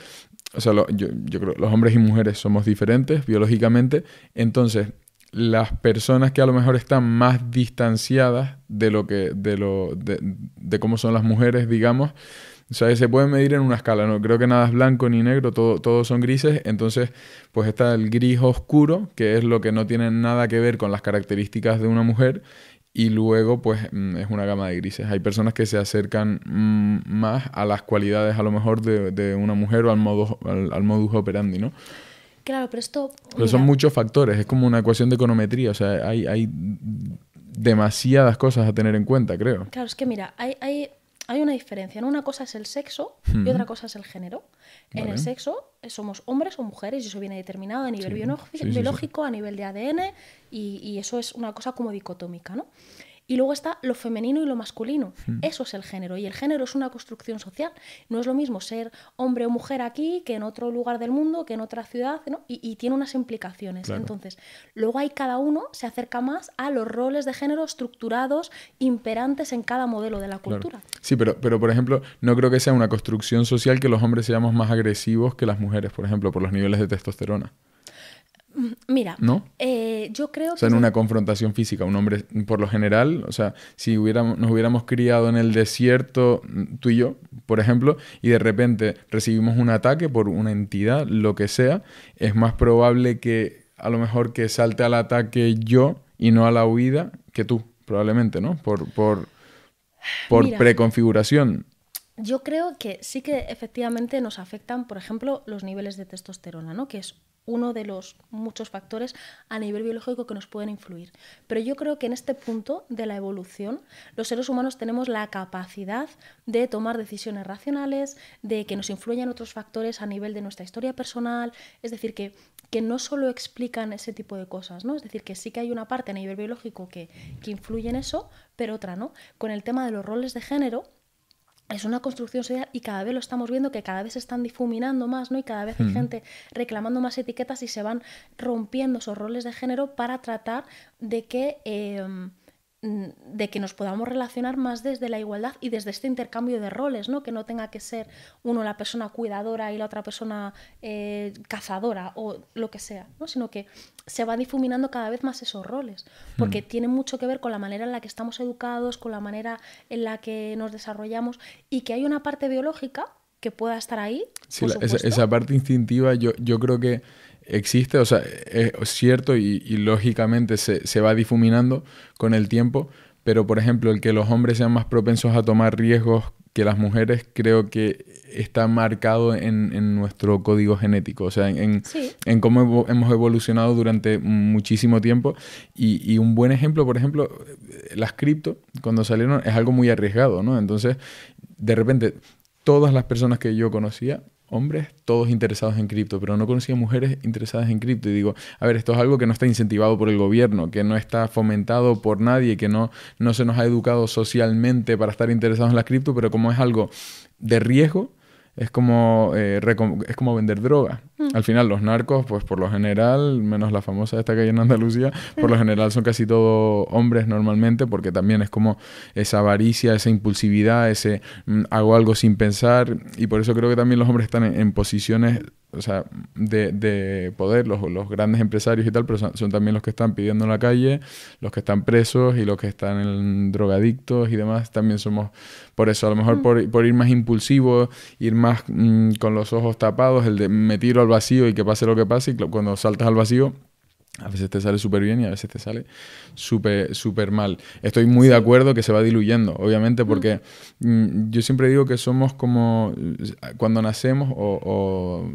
Speaker 2: o sea, yo, yo creo que los hombres y mujeres somos diferentes biológicamente, entonces las personas que a lo mejor están más distanciadas de lo que de lo de, de cómo son las mujeres, digamos, o sea, se pueden medir en una escala, no creo que nada es blanco ni negro, todos son grises, entonces pues está el gris oscuro, que es lo que no tiene nada que ver con las características de una mujer, y luego, pues, mm, es una gama de grises. Hay personas que se acercan mm, más a las cualidades, a lo mejor, de, una mujer o al, modo, al, modus operandi, ¿no?
Speaker 1: Claro, pero esto... Pero son muchos
Speaker 2: factores. Es como una ecuación de econometría. O sea, hay, demasiadas cosas a tener en cuenta, creo.
Speaker 1: Claro, es que mira, hay hay una diferencia. ¿no? Una cosa es el sexo y otra cosa es el género. En el sexo eh, somos hombres o mujeres y eso viene determinado a nivel biológico, a nivel de ADN y, y, eso es una cosa como dicotómica. ¿no? Y luego está lo femenino y lo masculino. Hmm. Eso es el género. Y el género es una construcción social. No es lo mismo ser hombre o mujer aquí que en otro lugar del mundo, que en otra ciudad, y, tiene unas implicaciones. Entonces, luego hay cada uno se acerca más a los roles de género estructurados, imperantes en cada modelo de la cultura.
Speaker 2: Sí, pero, pero por ejemplo, no creo que sea una construcción social que los hombres seamos más agresivos que las mujeres, por ejemplo, por los niveles de testosterona.
Speaker 1: Mira, eh, yo creo en una
Speaker 2: confrontación física, un hombre, por lo general, o sea, si hubiéramos, nos hubiéramos criado en el desierto, mm, tú y yo, por ejemplo, y de repente recibimos un ataque por una entidad, lo que sea, es más probable que a lo mejor que salte al ataque yo y no a la huida que tú, probablemente, ¿no? Por, por, por preconfiguración.
Speaker 1: Yo creo que sí que efectivamente nos afectan, por ejemplo, los niveles de testosterona, ¿no? Que es uno de los muchos factores a nivel biológico que nos pueden influir. Pero yo creo que en este punto de la evolución, los seres humanos tenemos la capacidad de tomar decisiones racionales, de que nos influyan otros factores a nivel de nuestra historia personal, es decir, que, que no solo explican ese tipo de cosas, ¿no? Es decir, que sí que hay una parte a nivel biológico que, que influye en eso, pero otra no. Con el tema de los roles de género, es una construcción social y cada vez lo estamos viendo que cada vez se están difuminando más, ¿no? Y cada vez hay gente reclamando más etiquetas y se van rompiendo esos roles de género para tratar de que em, Mm, de que nos podamos relacionar más desde la igualdad y desde este intercambio de roles, ¿no? que no tenga que ser uno la persona cuidadora y la otra persona eh, cazadora o lo que sea, ¿no? sino que se va difuminando cada vez más esos roles, porque mm. tiene mucho que ver con la manera en la que estamos educados, con la manera en la que nos desarrollamos y que hay una parte biológica que pueda estar ahí.
Speaker 2: Sí, esa, parte instintiva yo, yo creo que existe, o sea, es cierto y, lógicamente se, va difuminando con el tiempo, pero por ejemplo, el que los hombres sean más propensos a tomar riesgos que las mujeres, creo que está marcado en, nuestro código genético, o sea, en, cómo hemos evolucionado durante muchísimo tiempo. Y, y un buen ejemplo, por ejemplo, las cripto, cuando salieron, es algo muy arriesgado, ¿no? Entonces, de repente, todas las personas que yo conocía hombres, todos interesados en cripto, pero no conocía mujeres interesadas en cripto. Y digo, a ver, esto es algo que no está incentivado por el gobierno, que no está fomentado por nadie, que no, no se nos ha educado socialmente para estar interesados en la cripto, pero como es algo de riesgo, es como, eh, es como vender droga. Al final, los narcos, pues por lo general, menos la famosa de esta calle en Andalucía, por lo general son casi todos hombres normalmente, porque también es como esa avaricia, esa impulsividad, ese mm, hago algo sin pensar, y por eso creo que también los hombres están en, posiciones o sea, de, poder, los, los, grandes empresarios y tal, pero son, también los que están pidiendo en la calle, los que están presos y los que están en drogadictos y demás, también somos, por eso a lo mejor por, ir más impulsivo ir más mm, con los ojos tapados, el de me tiro al vacío y que pase lo que pase, y cuando saltas al vacío a veces te sale súper bien y a veces te sale súper super mal. Estoy muy de acuerdo que se va diluyendo, obviamente, porque mm, yo siempre digo que somos como cuando nacemos o,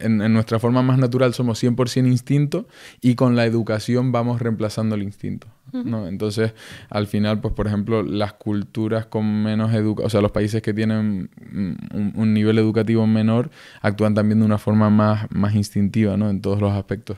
Speaker 2: en, nuestra forma más natural somos 100% instinto y con la educación vamos reemplazando el instinto. Entonces, al final, pues por ejemplo, las culturas con menos educación, o sea, los países que tienen mm, un, un, nivel educativo menor actúan también de una forma más, más instintiva ¿no? en todos los aspectos.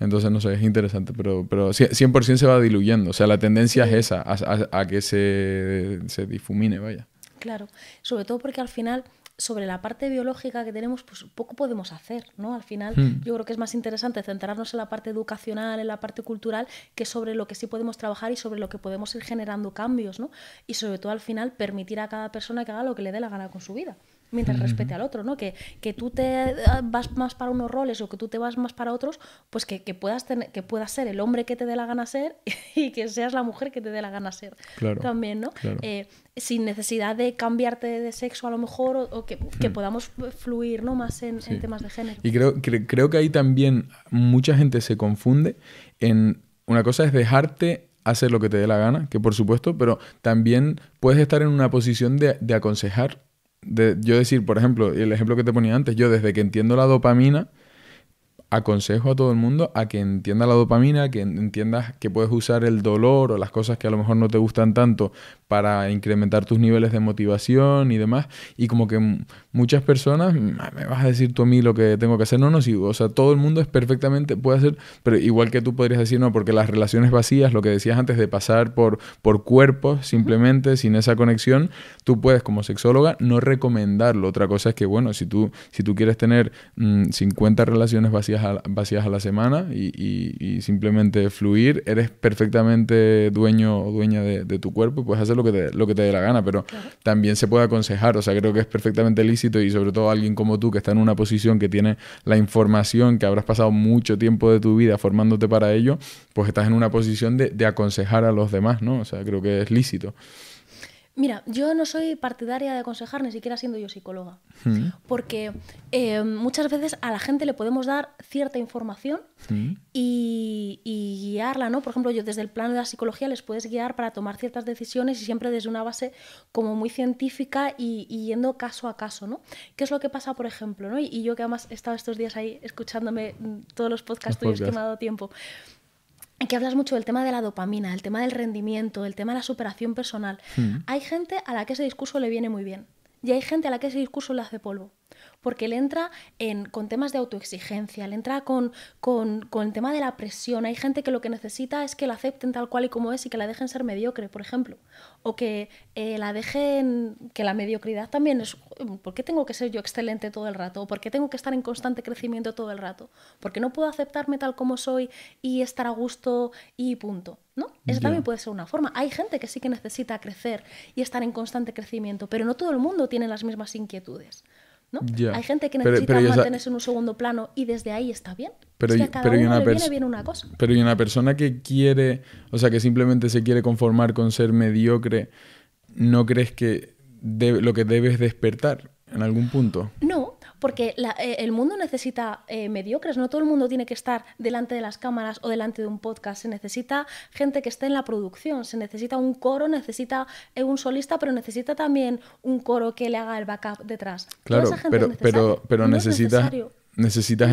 Speaker 2: Entonces, no sé, es interesante, pero, pero 100% se va diluyendo. O sea, la tendencia es esa, a, que se, difumine, vaya.
Speaker 1: Claro, sobre todo porque al final sobre la parte biológica que tenemos, pues poco podemos hacer, ¿no? Al final, hmm. yo creo que es más interesante centrarnos en la parte educacional, en la parte cultural, que sobre lo que sí podemos trabajar y sobre lo que podemos ir generando cambios, ¿no? Y sobre todo al final permitir a cada persona que haga lo que le dé la gana con su vida mientras respete al otro, ¿no? Que, que, tú te eh, vas más para unos roles o que tú te vas más para otros, pues que, puedas tener, que puedas ser el hombre que te dé la gana ser y que seas la mujer que te dé la gana ser. Claro, También, ¿no? Eh, sin necesidad de cambiarte de sexo a lo mejor o, que, mm. podamos fluir ¿no? más en, temas de género.
Speaker 2: Y creo, que creo que ahí también mucha gente se confunde en una cosa es dejarte hacer lo que te dé la gana, que por supuesto, pero también puedes estar en una posición de aconsejar yo decir, por ejemplo, el ejemplo que te ponía antes, yo desde que entiendo la dopamina, aconsejo a todo el mundo a que entienda la dopamina, que entiendas que puedes usar el dolor o las cosas que a lo mejor no te gustan tanto para incrementar tus niveles de motivación y demás. Y como que muchas personas, ah, me vas a decir tú a mí lo que tengo que hacer. No, no, si o sea, todo el mundo es perfectamente, puede hacer, pero igual que tú podrías decir, no, porque las relaciones vacías, lo que decías antes de pasar por, por cuerpos simplemente, sin esa conexión, tú puedes como sexóloga no recomendarlo. Otra cosa es que, bueno, si tú, si tú quieres tener 50 mm, relaciones vacías a, vacías a la semana y, simplemente fluir, eres perfectamente dueño o dueña de, de tu cuerpo y puedes hacerlo lo que te, lo que te dé la gana, pero también se puede aconsejar. O sea, creo que es perfectamente lícito y sobre todo alguien como tú que está en una posición que tiene la información, que habrás pasado mucho tiempo de tu vida formándote para ello, pues estás en una posición de, de aconsejar a los demás, ¿no? O sea, creo que es lícito.
Speaker 1: Mira, yo no soy partidaria de aconsejar, ni siquiera siendo yo psicóloga, hmm. porque eh, muchas veces a la gente le podemos dar cierta información hmm. y, guiarla, ¿no? Por ejemplo, yo desde el plano de la psicología les puedes guiar para tomar ciertas decisiones y siempre desde una base como muy científica y, yendo caso a caso, ¿no? ¿Qué es lo que pasa, por ejemplo, Y, yo que además he estado estos días ahí escuchándome todos los podcasts tuyos que me ha dado tiempo que hablas mucho del tema de la dopamina, el tema del rendimiento, el tema de la superación personal. Mm. Hay gente a la que ese discurso le viene muy bien y hay gente a la que ese discurso le hace polvo porque él entra con temas de autoexigencia, él entra con, el tema de la presión. Hay gente que lo que necesita es que la acepten tal cual y como es y que la dejen ser mediocre, por ejemplo. O que eh, la dejen, que la mediocridad también es, ¿por qué tengo que ser yo excelente todo el rato? ¿Por qué tengo que estar en constante crecimiento todo el rato? Porque no puedo aceptarme tal como soy y estar a gusto y punto. ¿no? eso también puede ser una forma. Hay gente que sí que necesita crecer y estar en constante crecimiento, pero no todo el mundo tiene las mismas inquietudes. Hay gente que necesita mantenerse en un segundo plano y desde ahí está bien. Pero, una una cosa.
Speaker 2: Pero y una persona que quiere, o sea, que simplemente se quiere conformar con ser mediocre, ¿no crees que lo que debes despertar en algún punto?
Speaker 1: No, porque eh, el mundo necesita eh, mediocres, no todo el mundo tiene que estar delante de las cámaras o delante de un podcast, se necesita gente que esté en la producción, se necesita un coro, necesita eh, un solista, pero necesita también un coro que le haga el backup detrás.
Speaker 2: Claro, pero, pero, pero necesitas...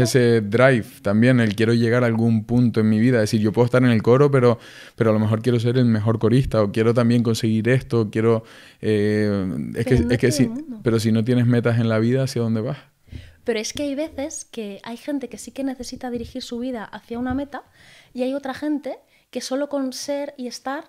Speaker 2: ese drive también, el quiero llegar a algún punto en mi vida. Es decir, yo puedo estar en el coro, pero, pero a lo mejor quiero ser el mejor corista o quiero también conseguir esto, quiero... es, que, es que, pero si no tienes metas en la vida, ¿hacia dónde vas?
Speaker 1: Pero es que hay veces que hay gente que sí que necesita dirigir su vida hacia una meta y hay otra gente que solo con ser y estar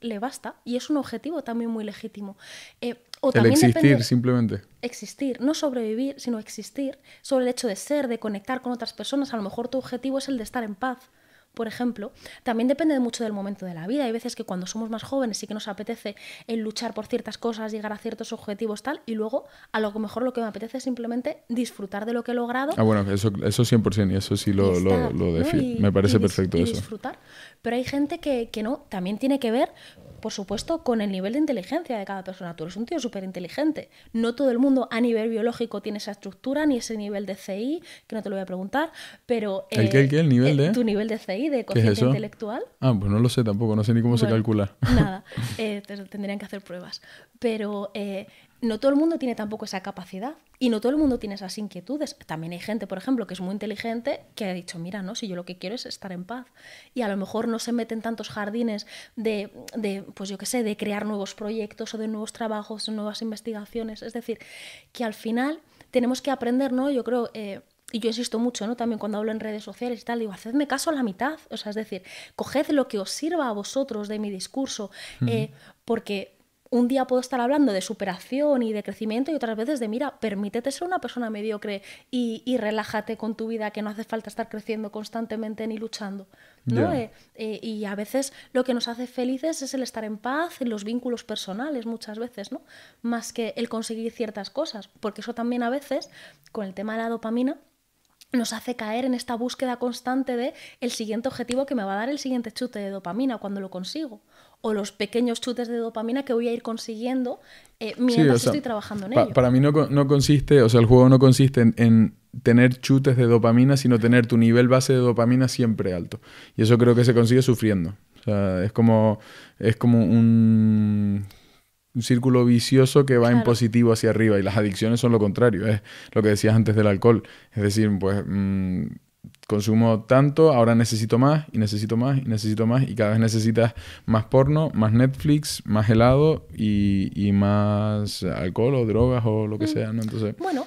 Speaker 1: le basta y es un objetivo también muy legítimo. Eh, existir simplemente. Existir, no sobrevivir, sino existir sobre el hecho de ser, de conectar con otras personas. A lo mejor tu objetivo es el de estar en paz por ejemplo, también depende mucho del momento de la vida. Hay veces que cuando somos más jóvenes sí que nos apetece el luchar por ciertas cosas, llegar a ciertos objetivos, tal, y luego a lo mejor lo que me apetece es simplemente disfrutar de lo que he logrado. Ah,
Speaker 2: bueno, eso, 100%, y eso sí lo, Me parece perfecto eso. Disfrutar.
Speaker 1: Pero hay gente que, que no, también tiene que ver por supuesto, con el nivel de inteligencia de cada persona. Tú eres un tío súper inteligente. No todo el mundo a nivel biológico tiene esa estructura ni ese nivel de CI, que no te lo voy a preguntar, pero... ¿El qué? ¿El
Speaker 2: qué? Eh, nivel de...? Tu
Speaker 1: nivel de CI, de cociente intelectual.
Speaker 2: Ah, pues no lo sé tampoco, no sé ni cómo se calcula.
Speaker 1: Nada, eh, tendrían que hacer pruebas. Pero eh, no todo el mundo tiene tampoco esa capacidad y no todo el mundo tiene esas inquietudes. También hay gente, por ejemplo, que es muy inteligente que ha dicho, mira, no, si yo lo que quiero es estar en paz. Y a lo mejor no se meten tantos jardines de, pues yo qué sé, de crear nuevos proyectos o de nuevos trabajos, nuevas investigaciones. Es decir, que al final tenemos que aprender, ¿no? Yo creo... Eh, y yo insisto mucho, ¿no? También cuando hablo en redes sociales y tal, digo, hacedme caso a la mitad. O sea, es decir, coged lo que os sirva a vosotros de mi discurso, eh, porque un día puedo estar hablando de superación y de crecimiento y otras veces de, mira, permítete ser una persona mediocre y, relájate con tu vida, que no hace falta estar creciendo constantemente ni luchando. Eh, eh, y a veces lo que nos hace felices es el estar en paz, en los vínculos personales muchas veces, ¿no? Más que el conseguir ciertas cosas, porque eso también a veces, con el tema de la dopamina, nos hace caer en esta búsqueda constante de el siguiente objetivo que me va a dar el siguiente chute de dopamina cuando lo consigo o los pequeños chutes de dopamina que voy a ir consiguiendo eh, mientras estoy trabajando en ello. Para
Speaker 2: mí no, no, consiste, o sea, el juego no consiste en, tener chutes de dopamina, sino tener tu nivel base de dopamina siempre alto. Y eso creo que se consigue sufriendo. O sea, es como, es como un, un círculo vicioso que va en positivo hacia arriba y las adicciones son lo contrario, es lo que decías antes del alcohol. Es decir, pues... Mm, consumo tanto, ahora necesito más y necesito más y necesito más y cada vez necesitas más porno, más Netflix, más helado y, más alcohol o drogas o lo que mm. sea, ¿no? Entonces...
Speaker 1: Bueno,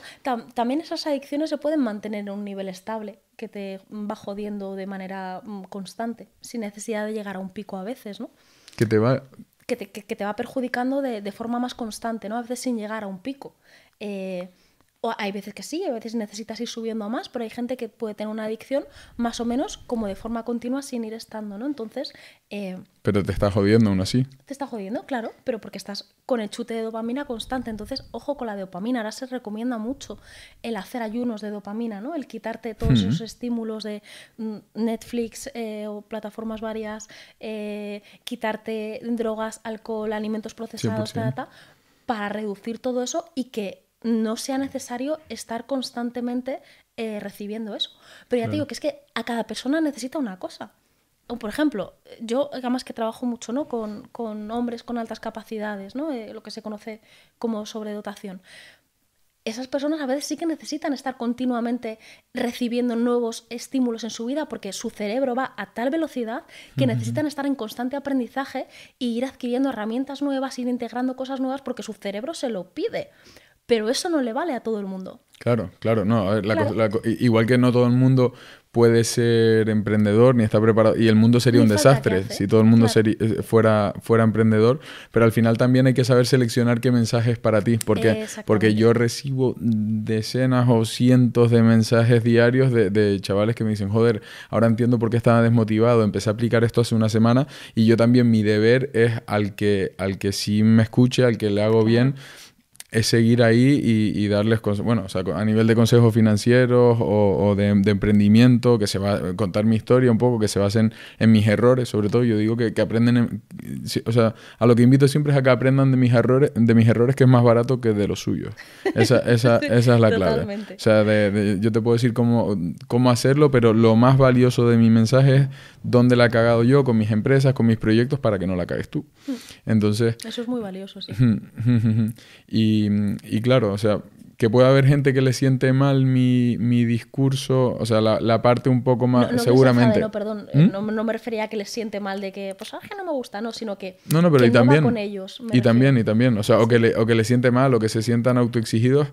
Speaker 1: también esas adicciones se pueden mantener en un nivel estable que te va jodiendo de manera mm, constante, sin necesidad de llegar a un pico a veces, ¿no? Que te va... Que te, te va perjudicando de, de, forma más constante, ¿no? A veces sin llegar a un pico. Eh, o hay veces que sí, hay veces necesitas ir subiendo a más, pero hay gente que puede tener una adicción más o menos como de forma continua sin ir estando, ¿no? Entonces... Eh,
Speaker 2: pero te está jodiendo aún así.
Speaker 1: Te está jodiendo, claro, pero porque estás con el chute de dopamina constante. Entonces, ojo con la dopamina. Ahora se recomienda mucho el hacer ayunos de dopamina, ¿no? El quitarte todos esos estímulos de mm, Netflix eh, o plataformas varias, eh, quitarte drogas, alcohol, alimentos procesados, sí, para reducir todo eso y que no sea necesario estar constantemente eh, recibiendo eso. Pero ya te digo que es que a cada persona necesita una cosa. por ejemplo, yo además que trabajo mucho con, hombres con altas capacidades, ¿no? Eh, lo que se conoce como sobredotación. Esas personas a veces sí que necesitan estar continuamente recibiendo nuevos estímulos en su vida porque su cerebro va a tal velocidad que necesitan estar en constante aprendizaje e ir adquiriendo herramientas nuevas, ir integrando cosas nuevas porque su cerebro se lo pide pero eso no le vale a todo el mundo.
Speaker 2: Claro, claro, no, igual que no todo el mundo puede ser emprendedor ni está preparado y el mundo sería un desastre si todo el mundo eh, fuera, fuera emprendedor, pero al final también hay que saber seleccionar qué mensajes para ti, porque, porque yo recibo decenas o cientos de mensajes diarios de, de, chavales que me dicen, joder, ahora entiendo por qué estaba desmotivado, empecé a aplicar esto hace una semana y yo también mi deber es al que, al que sí me escuche, al que le hago bien es seguir ahí y, darles, bueno, o sea, a nivel de consejos financieros o, de, emprendimiento, que se va a contar mi historia un poco, que se basen en mis errores, sobre todo yo digo que, aprenden, o sea, a lo que invito siempre es a que aprendan de mis errores, de mis errores que es más barato que de los suyos. Esa, esa, esa es la clave. O sea, yo te puedo decir cómo, cómo hacerlo, pero lo más valioso de mi mensaje es dónde la he cagado yo con mis empresas, con mis proyectos, para que no la cagues tú. Mm. Entonces...
Speaker 1: Eso es muy valioso, sí.
Speaker 2: y y, claro, o sea, que pueda haber gente que le siente mal mi, discurso, o sea, la, parte un poco más, no, seguramente. no, perdón, eh, ¿Mm? no,
Speaker 1: me refería a que le siente mal de que, pues, ah, que no me gusta, no, sino que.
Speaker 2: No, no, pero y también. y también, y también, o sea, o que, le, o que le siente mal, o que se sientan autoexigidos,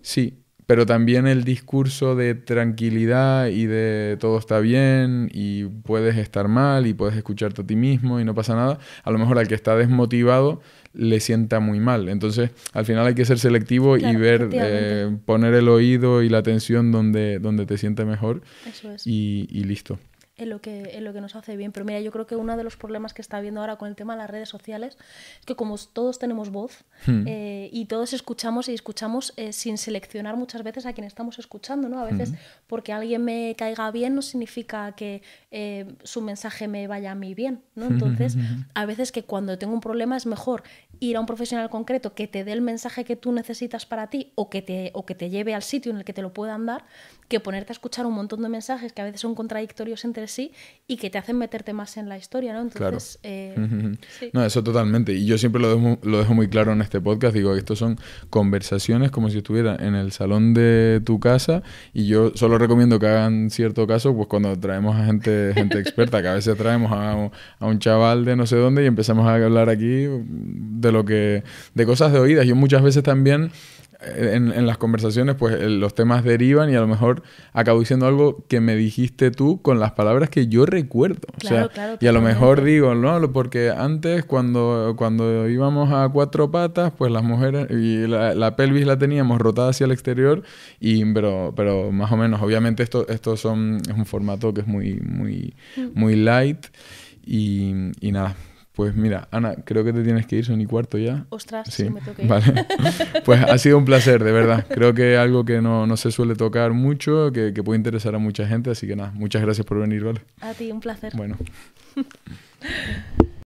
Speaker 2: sí, pero también el discurso de tranquilidad y de todo está bien y puedes estar mal y puedes escucharte a ti mismo y no pasa nada, a lo mejor al que está desmotivado le sienta muy mal. Entonces, al final hay que ser selectivo y ver, eh, poner el oído y la atención donde, donde te siente mejor Eso es. y, y listo
Speaker 1: en lo, que, en lo que nos hace bien. Pero mira, yo creo que uno de los problemas que está habiendo ahora con el tema de las redes sociales es que como todos tenemos voz hmm. eh, y todos escuchamos y escuchamos eh, sin seleccionar muchas veces a quien estamos escuchando, ¿no? A veces hmm. porque alguien me caiga bien no significa que eh, su mensaje me vaya a mí bien, ¿no? Hmm. Entonces, a veces que cuando tengo un problema es mejor ir a un profesional concreto que te dé el mensaje que tú necesitas para ti o que, te, o que te lleve al sitio en el que te lo puedan dar, que ponerte a escuchar un montón de mensajes que a veces son contradictorios entre sí y que te hacen meterte más en la historia, ¿no? Entonces, claro. Eh,
Speaker 2: no, eso totalmente. Y yo siempre lo dejo, lo dejo muy claro en este podcast. Digo que estos son conversaciones como si estuviera en el salón de tu casa y yo solo recomiendo que hagan cierto caso pues cuando traemos a gente, gente experta, que a veces traemos a, a un chaval de no sé dónde y empezamos a hablar aquí de lo que de cosas de oídas. Yo muchas veces también eh, en, las conversaciones, pues eh, los temas derivan y a lo mejor acabo diciendo algo que me dijiste tú con las palabras que yo recuerdo. o sea, y a lo mejor digo, no, porque antes cuando, cuando íbamos a cuatro patas, pues las mujeres y la, pelvis la teníamos rotada hacia el exterior, y, pero, pero más o menos, obviamente esto, estos son, es un formato que es muy, muy, mm. muy light y, y nada. Pues mira, Ana, creo que te tienes que ir, son mi cuarto ya. Ostras, sí, me toqué Vale. Pues ha sido un placer, de verdad. Creo que algo que no, se suele tocar mucho, que, que, puede interesar a mucha gente, así que nada, muchas gracias por venir, ¿vale?
Speaker 1: A ti, un placer. Bueno.